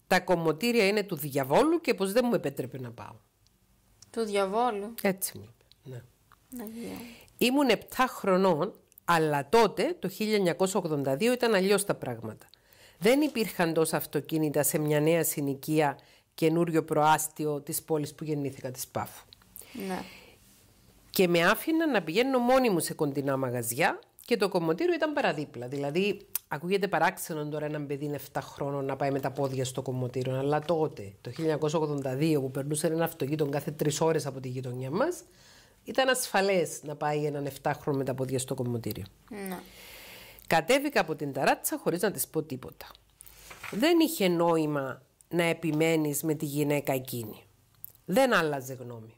τα κομμωτήρια είναι του διαβόλου και πως δεν μου επέτρεπε να πάω. Του διαβόλου. Έτσι μου είπε. Ναι. Να Ήμουν 7 χρονών, αλλά τότε το 1982 ήταν αλλιώς τα πράγματα. Δεν υπήρχαν τόσα αυτοκίνητα σε μια νέα συνοικία καινούριο προάστιο της πόλης που γεννήθηκα της Πάφου. Ναι. Και με άφηνα να πηγαίνω μόνη μου σε κοντινά μαγαζιά και το κομμωτήριο ήταν παραδίπλα. Δηλαδή, ακούγεται παράξενο τώρα έναν παιδί 7 χρόνων να πάει με τα πόδια στο κομμωτήριο, αλλά τότε, το 1982, που περνούσε ένα αυτοκίνητο κάθε τρεις ώρες από τη γειτονιά μας, ήταν ασφαλές να πάει έναν 7χρονο με τα πόδια στο κομμωτήριο. Ναι. Κατέβηκα από την ταράτσα χωρίς να της πω τίποτα. Δεν είχε νόημα να επιμένεις με τη γυναίκα εκείνη. Δεν άλλαζε γνώμη.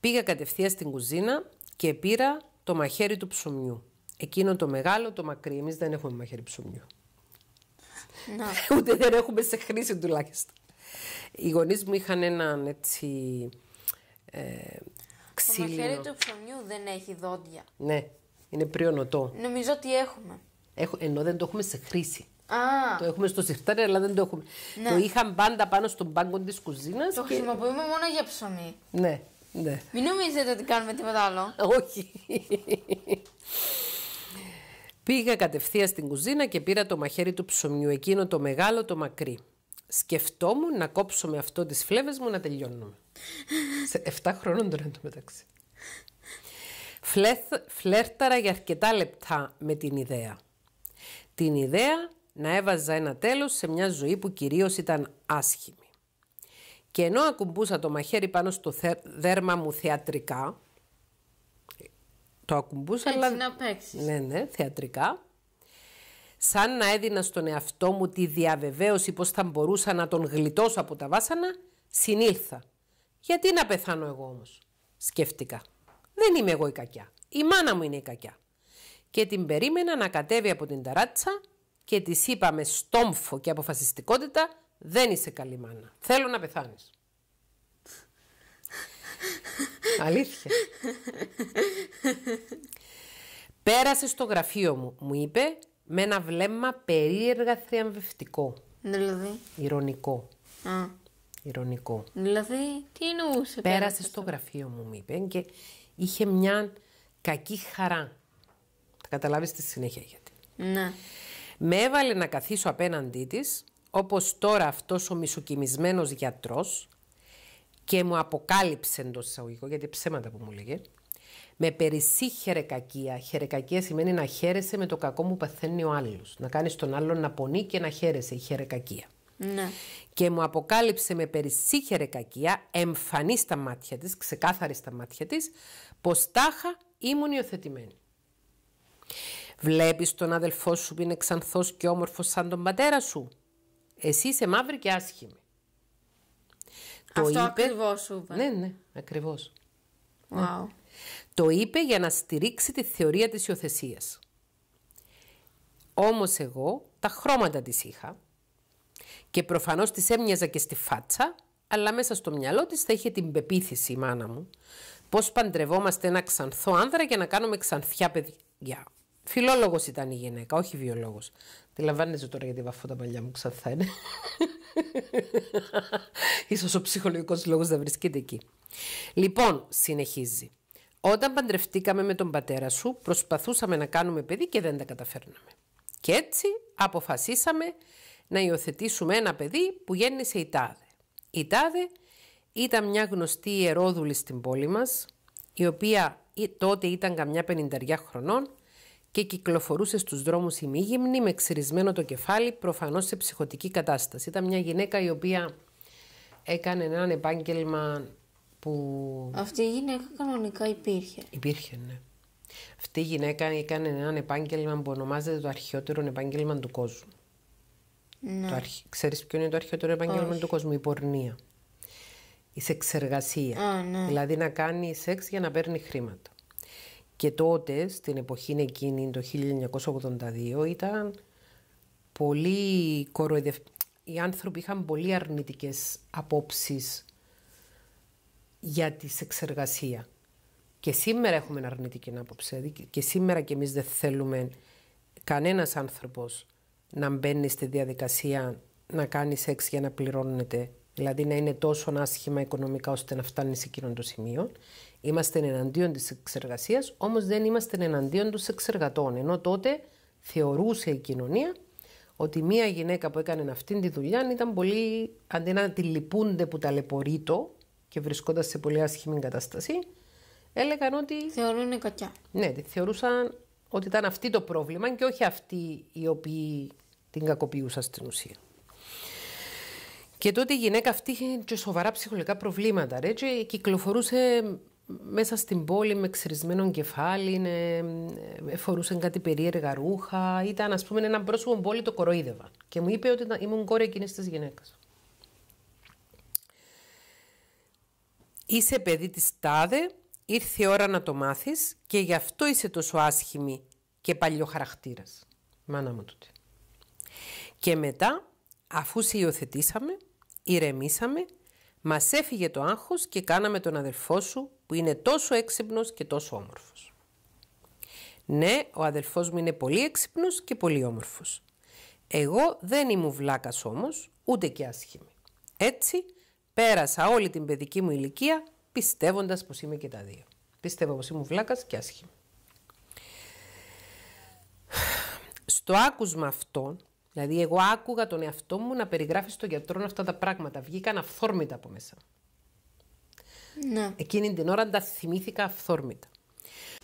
Πήγα κατευθείαν στην κουζίνα και πήρα το μαχαίρι του ψωμιού. Εκείνο το μεγάλο, το μακρύ. Εμείς δεν έχουμε μαχαίρι ψωμιού. Ναι. Ούτε δεν έχουμε σε χρήση τουλάχιστον. Οι γονείς μου είχαν έναν έτσι. Ε, το μαχαίρι του ψωμιού δεν έχει δόντια. Ναι, είναι πριονωτό. Νομίζω ότι έχουμε. Έχω, ενώ δεν το έχουμε σε χρήση. Α. Το έχουμε στο σιρτάρι, αλλά δεν το έχουμε. Ναι. Το είχαν πάντα πάνω στον πάγκο της κουζίνας. Το και... χρησιμοποιούμε μόνο για ψωμί. Ναι, ναι. Μην νομίζετε ότι κάνουμε τίποτα άλλο. Όχι. Πήγα κατευθείαν στην κουζίνα και πήρα το μαχαίρι του ψωμιού, εκείνο το μεγάλο, το μακρύ σκεφτόμουν να κόψω με αυτό τις φλέβες μου να τελειώνουμε. Σε 7 χρόνων τώρα μεταξύ. Φλέρταρα για αρκετά λεπτά με την ιδέα. Την ιδέα να έβαζα ένα τέλος σε μια ζωή που κυρίως ήταν άσχημη. Και ενώ ακουμπούσα το μαχαίρι πάνω στο δέρμα μου θεατρικά, το ακουμπούσα, Έτσι αλλά... να παίξεις. Ναι, ναι, θεατρικά σαν να έδινα στον εαυτό μου τη διαβεβαίωση πως θα μπορούσα να τον γλιτώσω από τα βάσανα, συνήλθα. Γιατί να πεθάνω εγώ όμως, σκέφτηκα. Δεν είμαι εγώ η κακιά. Η μάνα μου είναι η κακιά. Και την περίμενα να κατέβει από την ταράτσα και της είπα με στόμφο και αποφασιστικότητα «Δεν είσαι καλή μάνα. Θέλω να πεθάνεις». Αλήθεια. Πέρασε στο γραφείο μου, μου είπε με ένα βλέμμα περίεργα θριαμβευτικό. Δηλαδή. Ηρωνικό. Α. Ηρωνικό. Δηλαδή, τι εννοούσε. Πέρασε στο γραφείο μου, μου είπε, και είχε μια κακή χαρά. Θα καταλάβεις στη συνέχεια γιατί. Ναι. Με έβαλε να καθίσω απέναντί της, όπως τώρα αυτός ο μισοκοιμισμένος γιατρός, και μου αποκάλυψε εντός εισαγωγικών, γιατί ψέματα που μου λέγε, με περισσή χερεκακία. Χερεκακία σημαίνει να χαίρεσαι με το κακό που παθαίνει ο άλλος. Να κάνεις τον άλλον να πονεί και να χαίρεσαι. Η χερεκακία. Ναι. Και μου αποκάλυψε με περισσή χερεκακία, εμφανή στα μάτια της, ξεκάθαρη στα μάτια της, πως τάχα ήμουν υιοθετημένη. Βλέπεις τον αδελφό σου που είναι ξανθός και όμορφος σαν τον πατέρα σου. Εσύ είσαι μαύρη και άσχημη. Αυτό είπε... ακριβώς σου Ναι, ναι, ακριβώς. Ναι. Wow. Ναι. Το είπε για να στηρίξει τη θεωρία της υιοθεσίας. Όμως εγώ τα χρώματα της είχα και προφανώς της έμοιαζα και στη φάτσα, αλλά μέσα στο μυαλό της θα είχε την πεποίθηση η μάνα μου πώς παντρευόμαστε ένα ξανθό άνδρα για να κάνουμε ξανθιά παιδιά. Φιλόλογος ήταν η γυναίκα, όχι βιολόγος. λαμβάνεσαι τώρα γιατί βαφώ τα παλιά μου ξανθά είναι. Ίσως ο ψυχολογικός λόγος να βρίσκεται εκεί. Λοιπόν, συνεχίζει. Όταν παντρευτήκαμε με τον πατέρα σου, προσπαθούσαμε να κάνουμε παιδί και δεν τα καταφέρναμε. Και έτσι αποφασίσαμε να υιοθετήσουμε ένα παιδί που γέννησε η Τάδε. Η Τάδε ήταν μια γνωστή ιερόδουλη στην πόλη μας, η οποία τότε ήταν καμιά πενηνταριά χρονών και κυκλοφορούσε στους δρόμους ημίγυμνη με ξυρισμένο το κεφάλι, προφανώς σε ψυχωτική κατάσταση. Ήταν μια γυναίκα η οποία έκανε έναν επάγγελμα αυτή η γυναίκα κανονικά υπήρχε. Υπήρχε, ναι. Αυτή η γυναίκα έκανε ένα επάγγελμα που ονομάζεται το αρχαιότερο επάγγελμα του κόσμου. Ναι. Το αρχι Ξέρεις ποιο είναι το αρχαιότερο επάγγελμα του κόσμου, η πορνεία. Η σεξεργασία. Ναι. Δηλαδή να κάνει σεξ για να παίρνει χρήματα. Και τότε, στην εποχή εκείνη, το 1982, ήταν πολύ κοροϊδευτικό. Οι άνθρωποι είχαν πολύ αρνητικές απόψεις για τη σεξεργασία. Και σήμερα έχουμε αρνητική άποψη. Δηλαδή, και σήμερα κι εμείς δεν θέλουμε κανένας άνθρωπος να μπαίνει στη διαδικασία να κάνει σεξ για να πληρώνεται. Δηλαδή να είναι τόσο άσχημα οικονομικά ώστε να φτάνει σε εκείνον το σημείο. Είμαστε εναντίον της εξεργασίας, όμως δεν είμαστε εναντίον των σεξεργατών. Ενώ τότε θεωρούσε η κοινωνία ότι μία γυναίκα που έκανε αυτή τη δουλειά ήταν πολύ, αντί να τη λυπούνται που ταλαιπωρεί το, και βρισκόντα σε πολύ άσχημη κατάσταση, έλεγαν ότι. Θεωρούν κακιά. Ναι, θεωρούσαν ότι ήταν αυτή το πρόβλημα και όχι αυτοί οι οποίοι την κακοποιούσαν στην ουσία. Και τότε η γυναίκα αυτή είχε και σοβαρά ψυχολογικά προβλήματα. Ρε, και κυκλοφορούσε μέσα στην πόλη με ξυρισμένο κεφάλι, είναι, ε, φορούσε κάτι περίεργα ρούχα. Ήταν, ας πούμε, ένα πρόσωπο που όλοι το κοροϊδεύαν. Και μου είπε ότι ήμουν κόρη εκείνης της γυναίκας. Είσαι παιδί της τάδε, ήρθε η ώρα να το μάθεις και γι' αυτό είσαι τόσο άσχημη και παλιό Μάνα μου τούτη. Και μετά, αφού σε υιοθετήσαμε, ηρεμήσαμε, μας έφυγε το άγχος και κάναμε τον αδελφό σου που είναι τόσο έξυπνος και τόσο όμορφος. Ναι, ο αδελφός μου είναι πολύ έξυπνος και πολύ όμορφος. Εγώ δεν ήμουν βλάκας όμως, ούτε και άσχημη. Έτσι, Πέρασα όλη την παιδική μου ηλικία πιστεύοντας πως είμαι και τα δύο. Πίστευα πως είμαι βλάκας και άσχημη. Στο άκουσμα αυτό, δηλαδή εγώ άκουγα τον εαυτό μου να περιγράφει στον γιατρό αυτά τα πράγματα. Βγήκαν αυθόρμητα από μέσα. Ναι. Εκείνη την ώρα τα θυμήθηκα αυθόρμητα.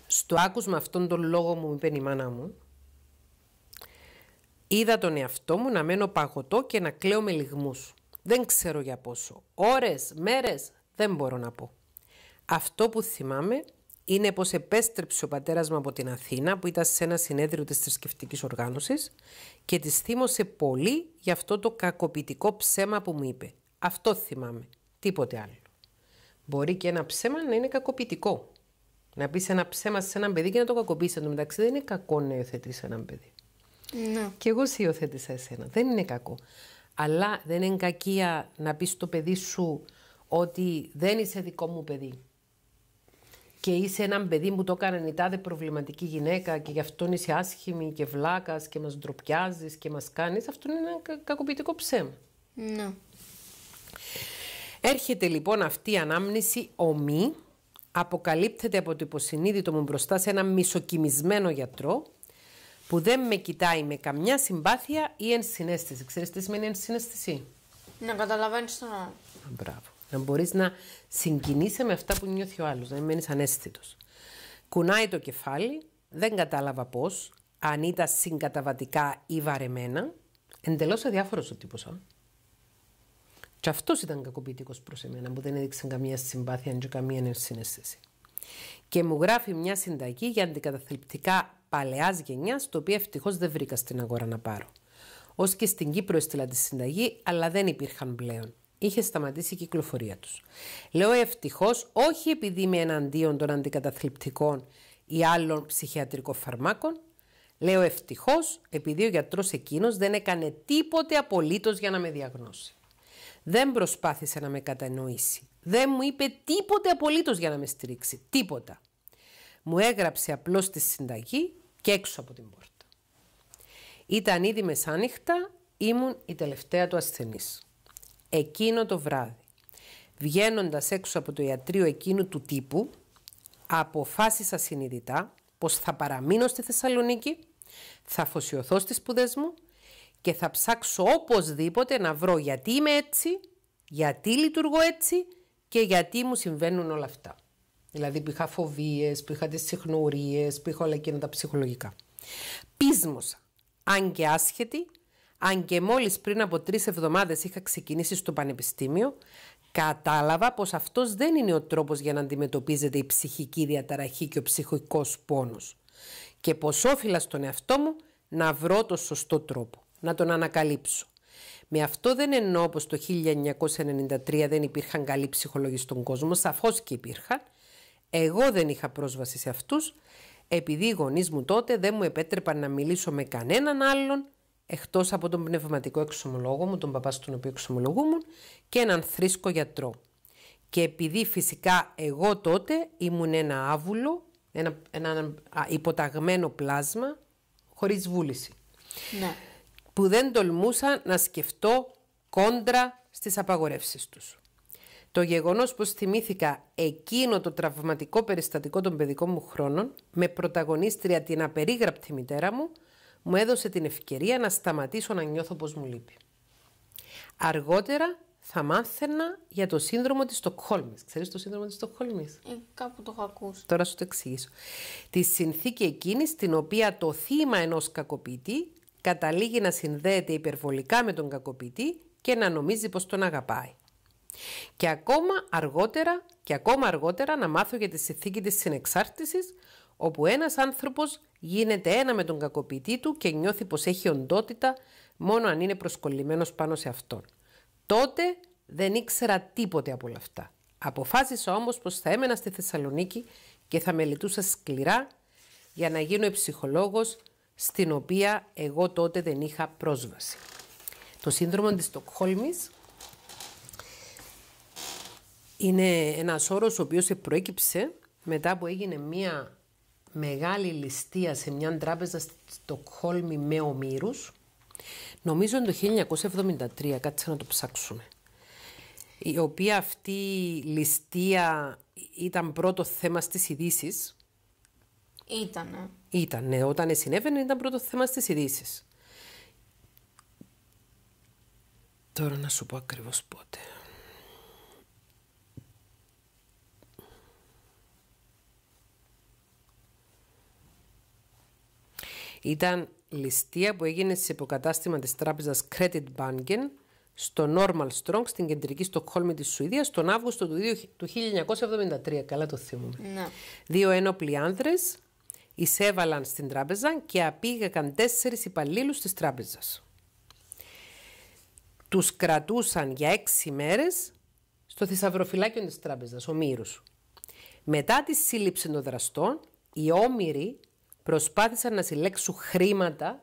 Στο άκουσμα αυτόν τον λόγο μου είπε η μάνα μου, είδα τον εαυτό μου να μένω παγωτό και να κλαίω με λιγμούς. Δεν ξέρω για πόσο. Ώρες, μέρες, δεν μπορώ να πω. Αυτό που θυμάμαι είναι πως επέστρεψε ο πατέρας μου από την Αθήνα που ήταν σε ένα συνέδριο της θρησκευτικής οργάνωσης και της θύμωσε πολύ για αυτό το κακοποιητικό ψέμα που μου είπε. Αυτό θυμάμαι. Τίποτε άλλο. Μπορεί και ένα ψέμα να είναι κακοποιητικό. Να πεις ένα ψέμα σε έναν παιδί και να το κακοποιήσεις. Εν τω μεταξύ, δεν είναι κακό να υιοθετείς έναν παιδί. Ναι. εγώ σε υιοθέτησα εσένα. Δεν είναι κακό. Αλλά δεν είναι κακία να πεις στο παιδί σου ότι δεν είσαι δικό μου παιδί. Και είσαι έναν παιδί που το έκαναν η τάδε προβληματική γυναίκα και γι' αυτόν είσαι άσχημη και βλάκας και μας ντροπιάζεις και μας κάνεις. Αυτό είναι ένα κακοποιητικό ψέμα. Ναι. Έρχεται λοιπόν αυτή η ανάμνηση ομή, αποκαλύπτεται από το υποσυνείδητο μου μπροστά σε έναν μισοκιμισμένο γιατρό που δεν με κοιτάει με καμιά συμπάθεια ή ενσυναίσθηση. Ξέρεις τι σημαίνει ενσυναίσθηση. Να καταλαβαίνεις το άλλο. Μπράβο. Να μπορείς να συγκινείσαι με αυτά που νιώθει ο άλλος, να μην μένεις ανέστητος. Κουνάει το κεφάλι, δεν κατάλαβα πώς, αν ήταν συγκαταβατικά ή βαρεμένα. Εντελώς αδιάφορος ο τύπος. Α. Και αυτός ήταν κακοποιητικός προς εμένα, που δεν έδειξε καμία συμπάθεια και καμία ενσυναίσθηση. Και μου γράφει μια συνταγή για αντικαταθλιπτικά παλαιά γενιά, το οποίο ευτυχώς δεν βρήκα στην αγορά να πάρω. Ως και στην Κύπρο έστειλα τη συνταγή, αλλά δεν υπήρχαν πλέον. Είχε σταματήσει η κυκλοφορία τους. Λέω ευτυχώς, όχι επειδή είμαι εναντίον των αντικαταθλιπτικών ή άλλων ψυχιατρικών φαρμάκων. Λέω ευτυχώς, επειδή ο γιατρός εκείνος δεν έκανε τίποτε απολύτως για να με διαγνώσει. Δεν προσπάθησε να με κατανοήσει. Δεν μου είπε τίποτε απολύτως για να με στηρίξει. Τίποτα. Μου έγραψε απλώς τη συνταγή και έξω από την πόρτα. Ήταν ήδη μεσάνυχτα, ήμουν η τελευταία του ασθενής. Εκείνο το βράδυ, βγαίνοντας έξω από το ιατρείο εκείνου του τύπου, αποφάσισα συνειδητά πως θα παραμείνω στη Θεσσαλονίκη, θα αφοσιωθώ στις σπουδές μου και θα ψάξω οπωσδήποτε να βρω γιατί είμαι έτσι, γιατί λειτουργώ έτσι και γιατί μου συμβαίνουν όλα αυτά. Δηλαδή που είχα φοβίες, που είχα τις συχνουρίες, που είχα όλα εκείνα τα ψυχολογικά. Πείσμωσα, αν και άσχετη, αν και μόλις πριν από τρεις εβδομάδες είχα ξεκινήσει στο πανεπιστήμιο, κατάλαβα πως αυτός δεν είναι ο τρόπος για να αντιμετωπίζεται η ψυχική διαταραχή και ο ψυχικός πόνος. Και πως όφυλα στον εαυτό μου να βρω το σωστό τρόπο, να τον ανακαλύψω. Με αυτό δεν εννοώ πως το 1993 δεν υπήρχαν καλοί ψυχολόγοι στον κόσμο, σαφώς και υπήρχαν, εγώ δεν είχα πρόσβαση σε αυτούς, επειδή οι γονείς μου τότε δεν μου επέτρεπαν να μιλήσω με κανέναν άλλον, εκτός από τον πνευματικό εξομολόγο μου, τον παπά στον οποίο εξομολογούμουν, και έναν θρήσκο γιατρό. Και επειδή φυσικά εγώ τότε ήμουν ένα άβουλο, ένα, ένα υποταγμένο πλάσμα, χωρίς βούληση. Ναι. Που δεν τολμούσα να σκεφτώ κόντρα στις απαγορεύσεις τους. Το γεγονός πω θυμήθηκα εκείνο το τραυματικό περιστατικό των παιδικών μου χρόνων, με πρωταγωνίστρια την απερίγραπτη μητέρα μου, μου έδωσε την ευκαιρία να σταματήσω να νιώθω πώ μου λείπει. Αργότερα θα μάθαινα για το σύνδρομο της Στοκχόλμης. Ξέρεις το σύνδρομο της Στοκχόλμης? Ε, κάπου το έχω ακούσει. Τώρα σου το εξηγήσω. Τη συνθήκη εκείνη στην οποία το θύμα ενός κακοποιητή καταλήγει να συνδέεται υπερβολικά με τον κακοποιητή και να νομίζει πως τον αγαπάει. Και ακόμα αργότερα και ακόμα αργότερα να μάθω για τη συνθήκη της συνεξάρτησης, όπου ένας άνθρωπος γίνεται ένα με τον κακοποιητή του και νιώθει πως έχει οντότητα μόνο αν είναι προσκολλημένος πάνω σε αυτόν. Τότε δεν ήξερα τίποτε από όλα αυτά. Αποφάσισα όμως πως θα έμενα στη Θεσσαλονίκη και θα μελετούσα σκληρά για να γίνω ψυχολόγος στην οποία εγώ τότε δεν είχα πρόσβαση. Το σύνδρομο της Στοκχόλμης είναι ένας όρος ο οποίος προέκυψε μετά που έγινε μια μεγάλη ληστεία σε μια τράπεζα στο Στοκχόλμη με ομήρους. Νομίζω το 1973, κάτσε να το ψάξουμε. Η οποία αυτή ληστεία ήταν πρώτο θέμα στις ειδήσεις. Ήτανε. Ήτανε. Όταν συνέβαινε ήταν πρώτο θέμα στις ειδήσεις. Τώρα να σου πω ακριβώς πότε. Ήταν ληστεία που έγινε σε υποκατάστημα της τράπεζας Credit Banken στο Normal Strong στην κεντρική Στοκχόλμη της Σουηδίας τον Αύγουστο του 1973. Καλά το θυμούμε. Ναι. Δύο ένοπλοι άνδρες εισέβαλαν στην τράπεζα και απήγαγαν τέσσερις υπαλλήλους της τράπεζας. Τους κρατούσαν για έξι μέρες στο θησαυροφυλάκιο της τράπεζας, ο Μύρους. Μετά τη σύλληψη των δραστών, οι όμοιροι προσπάθησαν να συλλέξουν χρήματα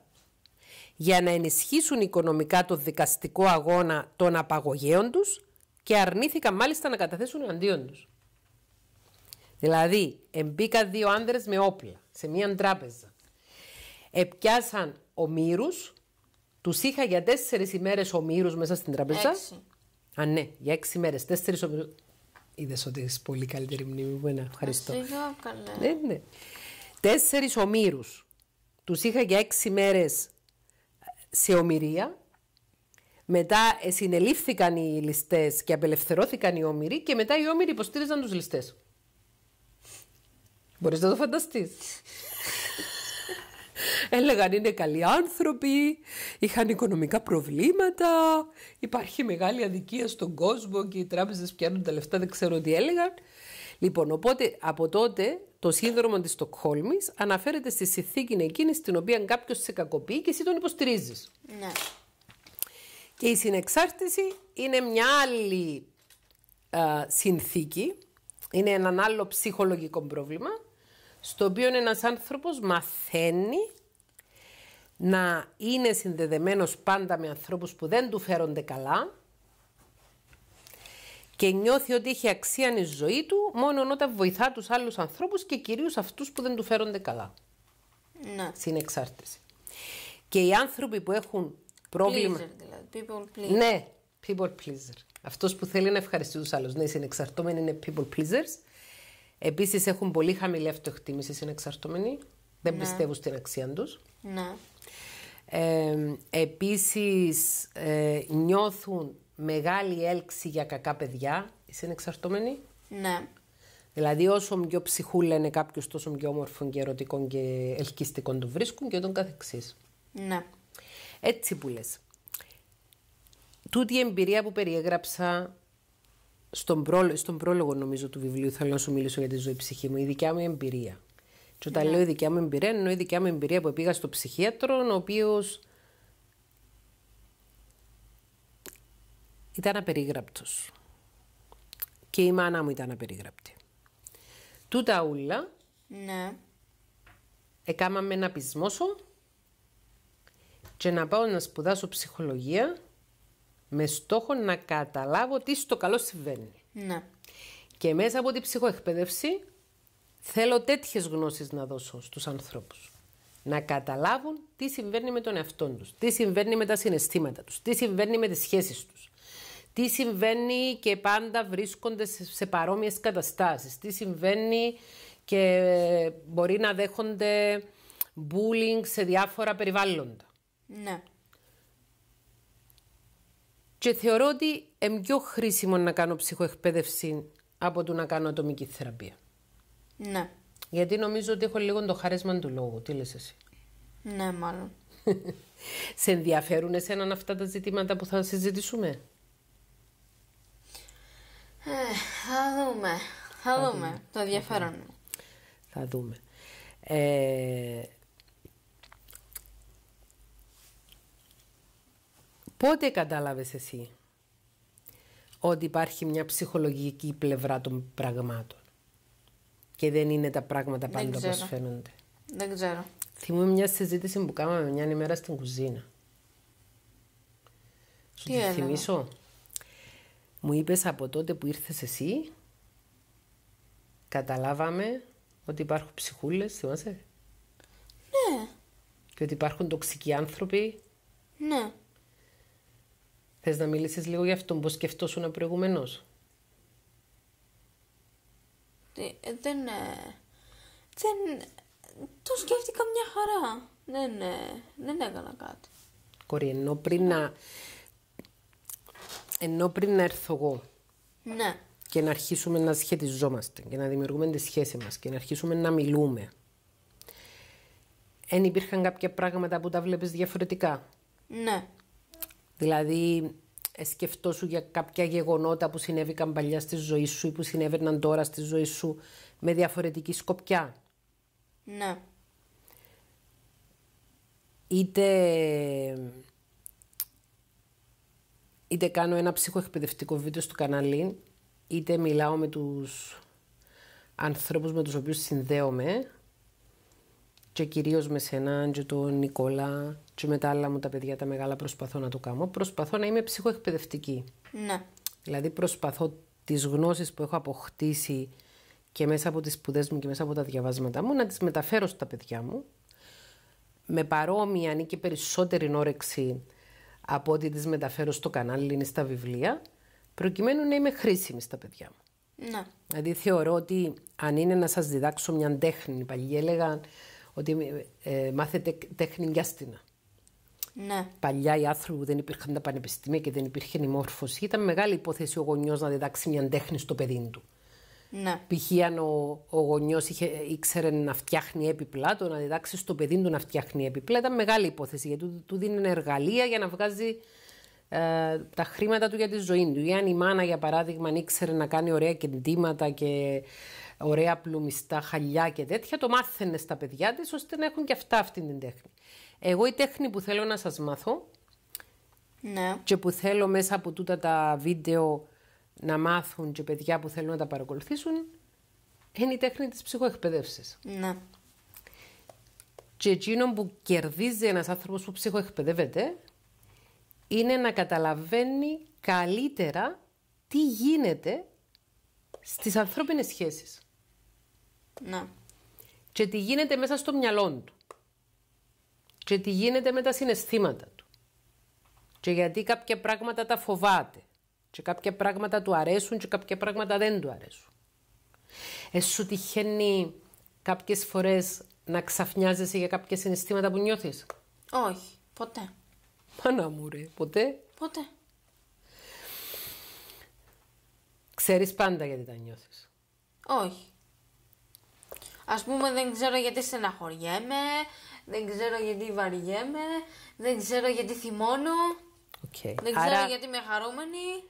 για να ενισχύσουν οικονομικά το δικαστικό αγώνα των απαγωγέων τους και αρνήθηκαν μάλιστα να καταθέσουν εναντίον τους. Δηλαδή, εμπήκαν δύο άνδρες με όπλα σε μία τράπεζα. Επιάσαν ομήρους, τους είχα για τέσσερις ημέρες ομήρους μέσα στην τράπεζα. Έξι. Α, ναι, για έξι ημέρες. τέσσερις ομήρους. Είδες ότι έχεις πολύ καλύτερη μνήμη μου, Ευχαριστώ. Ναι, ναι. Τέσσερις ομήρους Τους είχα για έξι μέρες σε ομοιρία. Μετά ε, συνελήφθηκαν οι ληστές και απελευθερώθηκαν οι όμοιροι και μετά οι όμοιροι υποστήριζαν τους ληστές. Μπορείς να το φανταστείς. Έλεγαν είναι καλοί άνθρωποι, είχαν οικονομικά προβλήματα, υπάρχει μεγάλη αδικία στον κόσμο και οι τράπεζες πιάνουν τα λεφτά, δεν ξέρω τι έλεγαν. Λοιπόν, οπότε από τότε το σύνδρομο της Στοκχόλμης αναφέρεται στη συνθήκη εκείνη στην οποία κάποιος σε κακοποιεί και εσύ τον υποστηρίζεις. Ναι. Και η συνεξάρτηση είναι μια άλλη α, συνθήκη, είναι ένα άλλο ψυχολογικό πρόβλημα, στο οποίο ένας άνθρωπος μαθαίνει να είναι συνδεδεμένος πάντα με ανθρώπους που δεν του φέρονται καλά, και νιώθει ότι έχει αξία η ζωή του μόνο όταν βοηθά τους άλλους ανθρώπους και κυρίως αυτούς που δεν του φέρονται καλά. Ναι. Στην Και οι άνθρωποι που έχουν πρόβλημα... δηλαδή. People pleaser. Ναι, people pleaser. Αυτός που θέλει να ευχαριστεί τους άλλους. Ναι, οι συνεξαρτώμενοι είναι people pleasers. Επίσης, έχουν πολύ χαμηλή αυτοεκτίμηση οι συνεξαρτώμενοι. Δεν ναι. πιστεύουν στην αξία τους. Ναι. Ε, επίσης ε, νιώθουν μεγάλη έλξη για κακά παιδιά, είσαι εξαρτώμενη. Ναι. Δηλαδή, όσο πιο ψυχού λένε κάποιος, τόσο πιο όμορφο και ερωτικό και ελκυστικό το βρίσκουν και τον καθεξής. Ναι. Έτσι που λες. Τούτη η εμπειρία που περιέγραψα στον, στον πρόλογο, νομίζω, του βιβλίου, θέλω να σου μιλήσω για τη ζωή ψυχή μου, η δικιά μου εμπειρία. Και όταν ναι. λέω η δικιά μου εμπειρία, εννοώ η δικιά μου εμπειρία που πήγα στο ψυχίατρο, ο οποίος ήταν απερίγραπτος. Και η μάνα μου ήταν απερίγραπτη. Τούτα ούλα. Ναι. ένα να σου. και να πάω να σπουδάσω ψυχολογία με στόχο να καταλάβω τι στο καλό συμβαίνει. Ναι. Και μέσα από την ψυχοεκπαίδευση θέλω τέτοιες γνώσεις να δώσω στους ανθρώπους. Να καταλάβουν τι συμβαίνει με τον εαυτό τους, τι συμβαίνει με τα συναισθήματα τους, τι συμβαίνει με τις σχέσεις τους τι συμβαίνει και πάντα βρίσκονται σε παρόμοιες καταστάσεις, τι συμβαίνει και μπορεί να δέχονται bullying σε διάφορα περιβάλλοντα. Ναι. Και θεωρώ ότι είναι πιο χρήσιμο να κάνω ψυχοεκπαίδευση από το να κάνω ατομική θεραπεία. Ναι. Γιατί νομίζω ότι έχω λίγο το χάρισμα του λόγου. Τι λες εσύ. Ναι, μάλλον. σε ενδιαφέρουν εσέναν αυτά τα ζητήματα που θα συζητήσουμε. Ε, θα δούμε. Θα, δούμε. δούμε. Το ενδιαφέρον. Θα δούμε. Ε, πότε κατάλαβες εσύ ότι υπάρχει μια ψυχολογική πλευρά των πραγμάτων και δεν είναι τα πράγματα πάντα όπως φαίνονται. Δεν ξέρω. Θυμούμαι μια συζήτηση που κάναμε μια ημέρα στην κουζίνα. Σου τη θυμίσω. Μου είπες από τότε που ήρθες εσύ, καταλάβαμε ότι υπάρχουν ψυχούλες, θυμάσαι. Ναι. Και ότι υπάρχουν τοξικοί άνθρωποι. Ναι. Θες να μιλήσεις λίγο για αυτόν, πώς σκεφτόσουν προηγουμένως. Ε, ε, δεν... Ε, δεν... Το σκέφτηκα μια χαρά. Δεν, δεν έκανα κάτι. Κορί, ενώ πριν να ενώ πριν να έρθω εγώ. Ναι. Και να αρχίσουμε να σχετιζόμαστε και να δημιουργούμε τη σχέση μας και να αρχίσουμε να μιλούμε. Εν υπήρχαν κάποια πράγματα που τα βλέπεις διαφορετικά. Ναι. Δηλαδή, σου για κάποια γεγονότα που συνέβηκαν παλιά στη ζωή σου ή που συνέβαιναν τώρα στη ζωή σου με διαφορετική σκοπιά. Ναι. Είτε είτε κάνω ένα ψυχοεκπαιδευτικό βίντεο στο καναλί, είτε μιλάω με τους ανθρώπους με τους οποίους συνδέομαι και κυρίως με σένα και τον Νικόλα και με τα άλλα μου τα παιδιά τα μεγάλα προσπαθώ να το κάνω. Προσπαθώ να είμαι ψυχοεκπαιδευτική. Ναι. Δηλαδή προσπαθώ τις γνώσεις που έχω αποκτήσει και μέσα από τις σπουδές μου και μέσα από τα διαβάσματα μου να τις μεταφέρω στα παιδιά μου με παρόμοια ανήκει και περισσότερη όρεξη από ότι τις μεταφέρω στο κανάλι είναι στα βιβλία, προκειμένου να είμαι χρήσιμη στα παιδιά μου. Ναι. Δηλαδή θεωρώ ότι αν είναι να σας διδάξω μια τέχνη, παλιοί έλεγαν ότι ε, μάθετε τέχνη για Ναι. Παλιά οι άνθρωποι που δεν υπήρχαν τα πανεπιστήμια και δεν υπήρχε η μόρφωση, ήταν μεγάλη υπόθεση ο γονιός να διδάξει μια τέχνη στο παιδί του. Ναι. Π.χ. αν ο, ο γονιός ήξερε να φτιάχνει έπιπλα, το να διδάξει στο παιδί του να φτιάχνει έπιπλα ήταν μεγάλη υπόθεση γιατί του, του δίνουν εργαλεία για να βγάζει ε, τα χρήματα του για τη ζωή του. Ή αν η μάνα, για παράδειγμα, ήξερε να κάνει ωραία κεντήματα και ωραία πλουμιστά χαλιά και τέτοια, το μάθαινε στα παιδιά της ώστε να έχουν και αυτά αυτή την τέχνη. Εγώ η τέχνη που θέλω να σας μάθω ναι. και που θέλω μέσα από τούτα τα βίντεο να μάθουν και παιδιά που θέλουν να τα παρακολουθήσουν είναι η τέχνη της ψυχοεκπαίδευσης. Ναι. Και εκείνο που κερδίζει ένας άνθρωπος που ψυχοεκπαιδεύεται είναι να καταλαβαίνει καλύτερα τι γίνεται στις ανθρώπινες σχέσεις. Ναι. Και τι γίνεται μέσα στο μυαλό του. Και τι γίνεται με τα συναισθήματα του. Και γιατί κάποια πράγματα τα φοβάται. Και κάποια πράγματα του αρέσουν και κάποια πράγματα δεν του αρέσουν. Εσύ τυχαίνει κάποιες φορές να ξαφνιάζεσαι για κάποια συναισθήματα που νιώθεις. Όχι, ποτέ. Μάνα μου ρε, ποτέ. Ποτέ. Ξέρεις πάντα γιατί τα νιώθεις. Όχι. Ας πούμε δεν ξέρω γιατί στεναχωριέμαι, δεν ξέρω γιατί βαριέμαι, δεν ξέρω γιατί θυμώνω, okay. δεν ξέρω Άρα... γιατί είμαι χαρούμενη.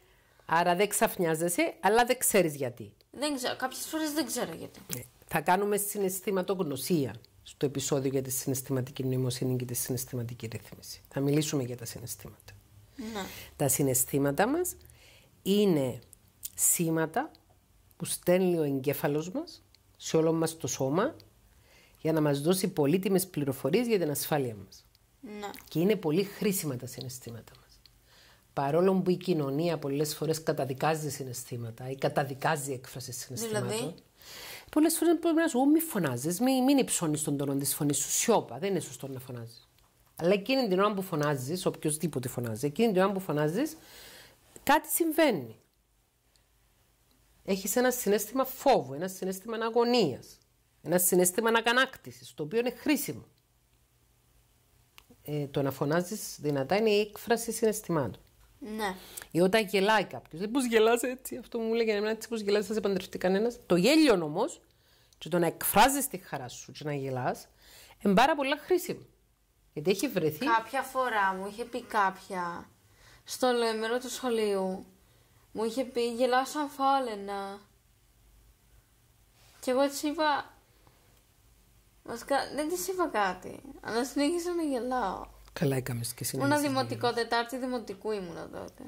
Άρα δεν ξαφνιάζεσαι, αλλά δεν ξέρεις γιατί. Δεν ξέρω. Κάποιες φορές δεν ξέρω γιατί. Ε, θα κάνουμε συναισθηματογνωσία στο επεισόδιο για τη συναισθηματική νοημοσύνη και τη συναισθηματική ρύθμιση. Θα μιλήσουμε για τα συναισθήματα. Ναι. Τα συναισθήματα μας είναι σήματα που στέλνει ο εγκέφαλος μας σε όλο μας το σώμα για να μας δώσει πολύτιμες πληροφορίες για την ασφάλεια μας. Ναι. Και είναι πολύ χρήσιμα τα συναισθήματα παρόλο που η κοινωνία πολλές φορές καταδικάζει συναισθήματα ή καταδικάζει έκφραση συναισθήματων. Δηλαδή. Πολλές φορές πρέπει να σου μη φωνάζεις, μην, μην υψώνεις τον τόνο της φωνής σου. Σιώπα, δεν είναι σωστό να φωνάζεις. Αλλά εκείνη την ώρα που φωνάζεις, οποιοδήποτε φωνάζει, εκείνη την ώρα που φωνάζεις, κάτι συμβαίνει. Έχεις ένα συνέστημα φόβου, ένα συνέστημα αγωνία, ένα συνέστημα ανακανάκτησης, το οποίο είναι χρήσιμο. Ε, το να φωνάζεις δυνατά είναι η έκφραση συναισθημάτων. Ναι. Ή όταν γελάει κάποιος. Δεν πώ γελάς έτσι. Αυτό μου λέγανε εμένα έτσι πώ γελάς, δεν σε παντρευτεί κανένας. Το γέλιο όμως, και το να εκφράζεις τη χαρά σου και να γελάς, είναι πάρα πολύ χρήσιμο. Γιατί έχει βρεθεί. Κάποια φορά μου είχε πει κάποια στο λέμερο του σχολείου. Μου είχε πει γελάς σαν φάλαινα. Και εγώ της είπα. δεν της είπα κάτι. Αλλά συνέχισα να γελάω. Καλά έκαμες και συνέχεια. Ήμουν δημοτικό, Τετάρτη δημοτικού ήμουνα τότε.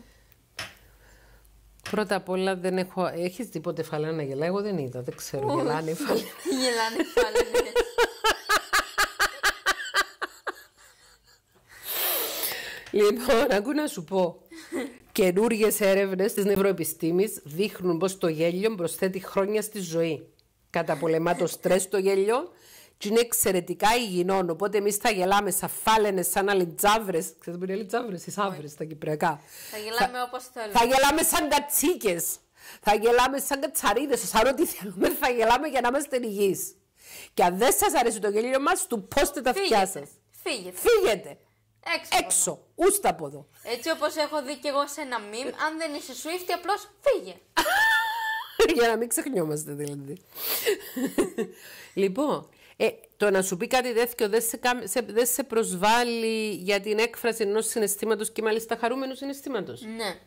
Πρώτα απ' όλα δεν έχω. Έχεις τίποτε φαλένα να γελάει. Εγώ δεν είδα, δεν ξέρω. Γελάνε φαλένα. Γελάνε φαλένα. Λοιπόν, ακού να σου πω. Καινούριε έρευνες της νευροεπιστήμης δείχνουν πως το γέλιο προσθέτει χρόνια στη ζωή. Καταπολεμά το στρες το γέλιο και είναι εξαιρετικά υγιεινό, Οπότε εμείς θα γελάμε σαν φάλαινες, σαν αλιτζάβρες. Ξέρετε που είναι αλιτζάβρες, οι σαύρε στα κυπριακά. Θα γελάμε όπως θέλουμε. Θα γελάμε σαν κατσίκες. Θα γελάμε σαν κατσαρίδες. Σαν ό,τι θέλουμε, θα γελάμε για να είμαστε υγιείς. Και αν δεν σας αρέσει το γελίο μας, του πώστε τα αυτιά σας. Φύγετε. Φύγετε. Έξω. Ούστα από εδώ. Έτσι όπως έχω δει και εγώ σε ένα μήνυμα, αν δεν είσαι Swift, απλώς φύγε. για να μην ξεχνιόμαστε δηλαδή. λοιπόν, ε, το να σου πει κάτι τέτοιο δεν σε, δεν προσβάλλει για την έκφραση ενός συναισθήματος και μάλιστα χαρούμενου συναισθήματος. Ναι.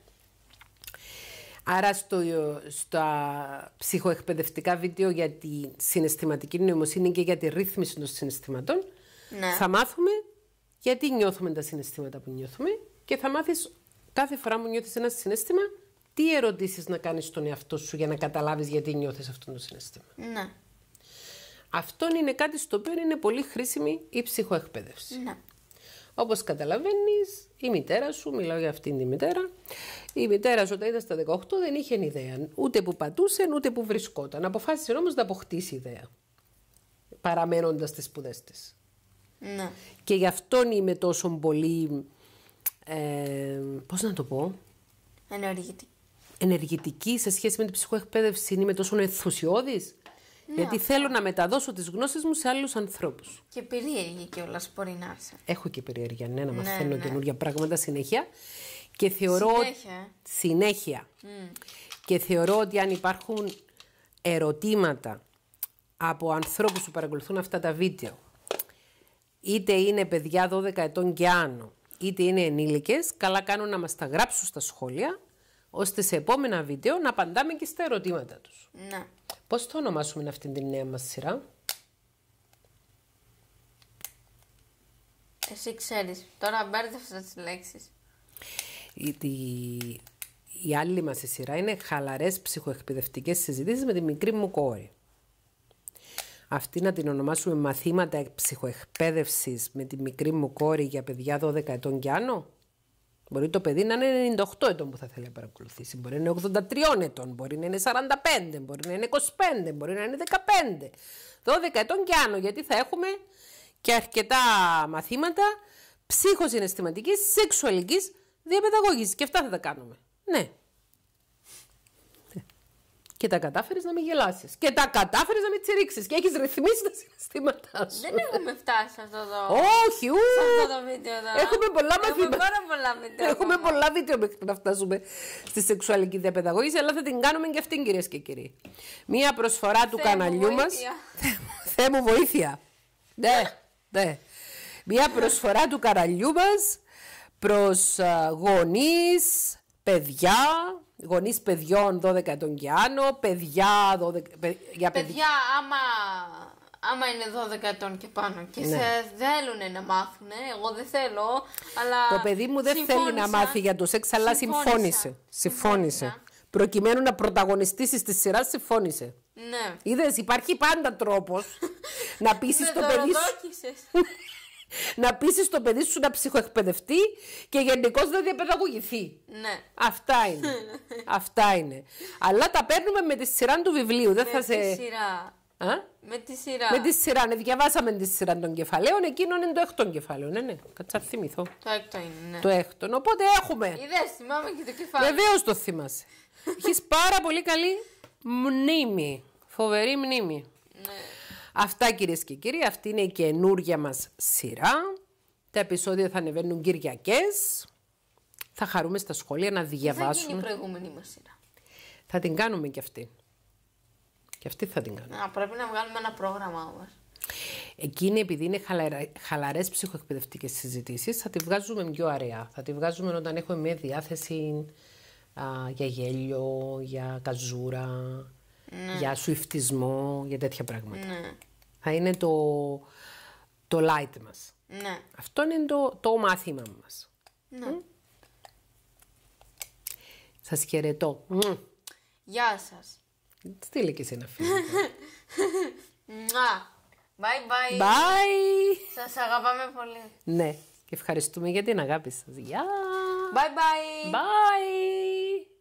Άρα στο, στα ψυχοεκπαιδευτικά βίντεο για τη συναισθηματική νοημοσύνη και για τη ρύθμιση των συναισθήματων ναι. θα μάθουμε γιατί νιώθουμε τα συναισθήματα που νιώθουμε και θα μάθεις κάθε φορά που νιώθεις ένα συνέστημα τι ερωτήσεις να κάνεις στον εαυτό σου για να καταλάβεις γιατί νιώθεις αυτό το συνέστημα. Ναι. Αυτό είναι κάτι στο οποίο είναι πολύ χρήσιμη η ψυχοεκπαίδευση. Ναι. Όπως καταλαβαίνεις, η μητέρα σου, μιλάω για αυτήν τη μητέρα, η μητέρα σου όταν ήταν στα 18 δεν είχε ιδέα, ούτε που πατούσε, ούτε που βρισκόταν. Αποφάσισε όμως να αποκτήσει ιδέα, παραμένοντας τις σπουδές της. Ναι. Και γι' αυτόν είμαι τόσο πολύ, ε, πώς να το πω... Ενεργητική. Ενεργητική σε σχέση με την ψυχοεκπαίδευση, είμαι τόσο ενθουσιώδης ναι, γιατί θέλω να μεταδώσω τις γνώσεις μου σε άλλους ανθρώπους. Και περίεργη κιόλας μπορεί να είσαι. Έχω και περίεργη, ναι, να ναι, μαθαίνω ναι. καινούργια πράγματα συνέχεια. Και θεωρώ. Συνέχεια. Ε. Και θεωρώ ότι αν υπάρχουν ερωτήματα από ανθρώπους που παρακολουθούν αυτά τα βίντεο, είτε είναι παιδιά 12 ετών και άνω, είτε είναι ενήλικες, καλά κάνουν να μας τα γράψουν στα σχόλια, ώστε σε επόμενα βίντεο να απαντάμε και στα ερωτήματα τους. Ναι. Πώς το ονομάσουμε αυτήν την νέα μας σειρά? Εσύ ξέρεις. Τώρα μπέρδευσα τις λέξεις. Η, η άλλη μας σειρά είναι χαλαρές ψυχοεκπαιδευτικές συζητήσεις με τη μικρή μου κόρη. Αυτή να την ονομάσουμε μαθήματα ψυχοεκπαίδευσης με τη μικρή μου κόρη για παιδιά 12 ετών και άνω. Μπορεί το παιδί να είναι 98 ετών που θα θέλει να παρακολουθήσει. Μπορεί να είναι 83 ετών, μπορεί να είναι 45, μπορεί να είναι 25, μπορεί να είναι 15. 12 ετών και άνω, γιατί θα έχουμε και αρκετά μαθήματα ψυχοσυναισθηματικής, σεξουαλικής διαπαιδαγώγησης. Και αυτά θα τα κάνουμε. Ναι. Και τα κατάφερες να μην γελάσεις. Και τα κατάφερες να μην τσιρίξεις. Και έχεις ρυθμίσει τα συναισθήματά σου. Δεν έχουμε φτάσει αυτό εδώ. Όχι, ου! Σε αυτό το βίντεο εδώ. Έχουμε πολλά μαθήματα. πάρα πολλά βίντεο. Έχουμε πολλά βίντεο μέχρι να φτάσουμε στη σεξουαλική διαπαιδαγώγηση Αλλά θα την κάνουμε και αυτήν, κυρίες και κύριοι. Μία προσφορά του καναλιού μας. Θεέ μου βοήθεια. ναι, ναι. Μία προσφορά του καναλιού μας προς γονείς, παιδιά, γονείς παιδιών 12 ετών και άνω, παιδιά 12... Για παιδιά, παιδιά άμα, άμα είναι 12 ετών και πάνω και ναι. σε θέλουν να μάθουν, εγώ δεν θέλω, αλλά Το παιδί μου δεν θέλει να μάθει για το σεξ, αλλά συμφώνησε. Συμφώνησε. Προκειμένου να πρωταγωνιστήσεις τη σειρά, συμφώνησε. Ναι. Είδες, υπάρχει πάντα τρόπος να πείσει το παιδί σου. να πείσει το παιδί σου να ψυχοεκπαιδευτεί και γενικώς να διαπαιδαγωγηθεί. Ναι. Αυτά είναι. Αυτά είναι. Αλλά τα παίρνουμε με τη σειρά του βιβλίου. Δεν με θα σε... τη σειρά. Α? Με τη σειρά. Με τη σειρά. Ναι, διαβάσαμε τη σειρά των κεφαλαίων. Εκείνο είναι το έκτον κεφάλαιο. Ναι, ναι. Κάτσα θυμηθώ. Το έκτο είναι. Ναι. Το έκτον. Οπότε έχουμε. Ιδέες, θυμάμαι και το κεφάλαιο. Βεβαίως το θυμάσαι. Έχεις πάρα πολύ καλή μνήμη. Φοβερή μνήμη. Ναι. Αυτά κυρίες και κύριοι, αυτή είναι η καινούργια μας σειρά. Τα επεισόδια θα ανεβαίνουν Κυριακές. Θα χαρούμε στα σχόλια να διαβάσουμε. Θα γίνει η προηγούμενη μας σειρά. Θα την κάνουμε κι αυτή. Και αυτή θα την κάνουμε. Α, πρέπει να βγάλουμε ένα πρόγραμμα όμως. Εκείνη επειδή είναι χαλαρέ χαλαρές ψυχοεκπαιδευτικές συζητήσεις θα τη βγάζουμε πιο αραιά. Θα τη βγάζουμε όταν έχουμε μια διάθεση για γέλιο, για καζούρα, ναι. για σουιφτισμό, για τέτοια πράγματα. Ναι. Θα είναι το, το light μας. Ναι. Αυτό είναι το, το μάθημα μας. Ναι. Σας χαιρετώ. Γεια σας. Στείλε και σε ένα φίλο. Bye bye. Bye. Σας αγαπάμε πολύ. Ναι. Και ευχαριστούμε για την αγάπη σας. Γεια. Bye bye. Bye.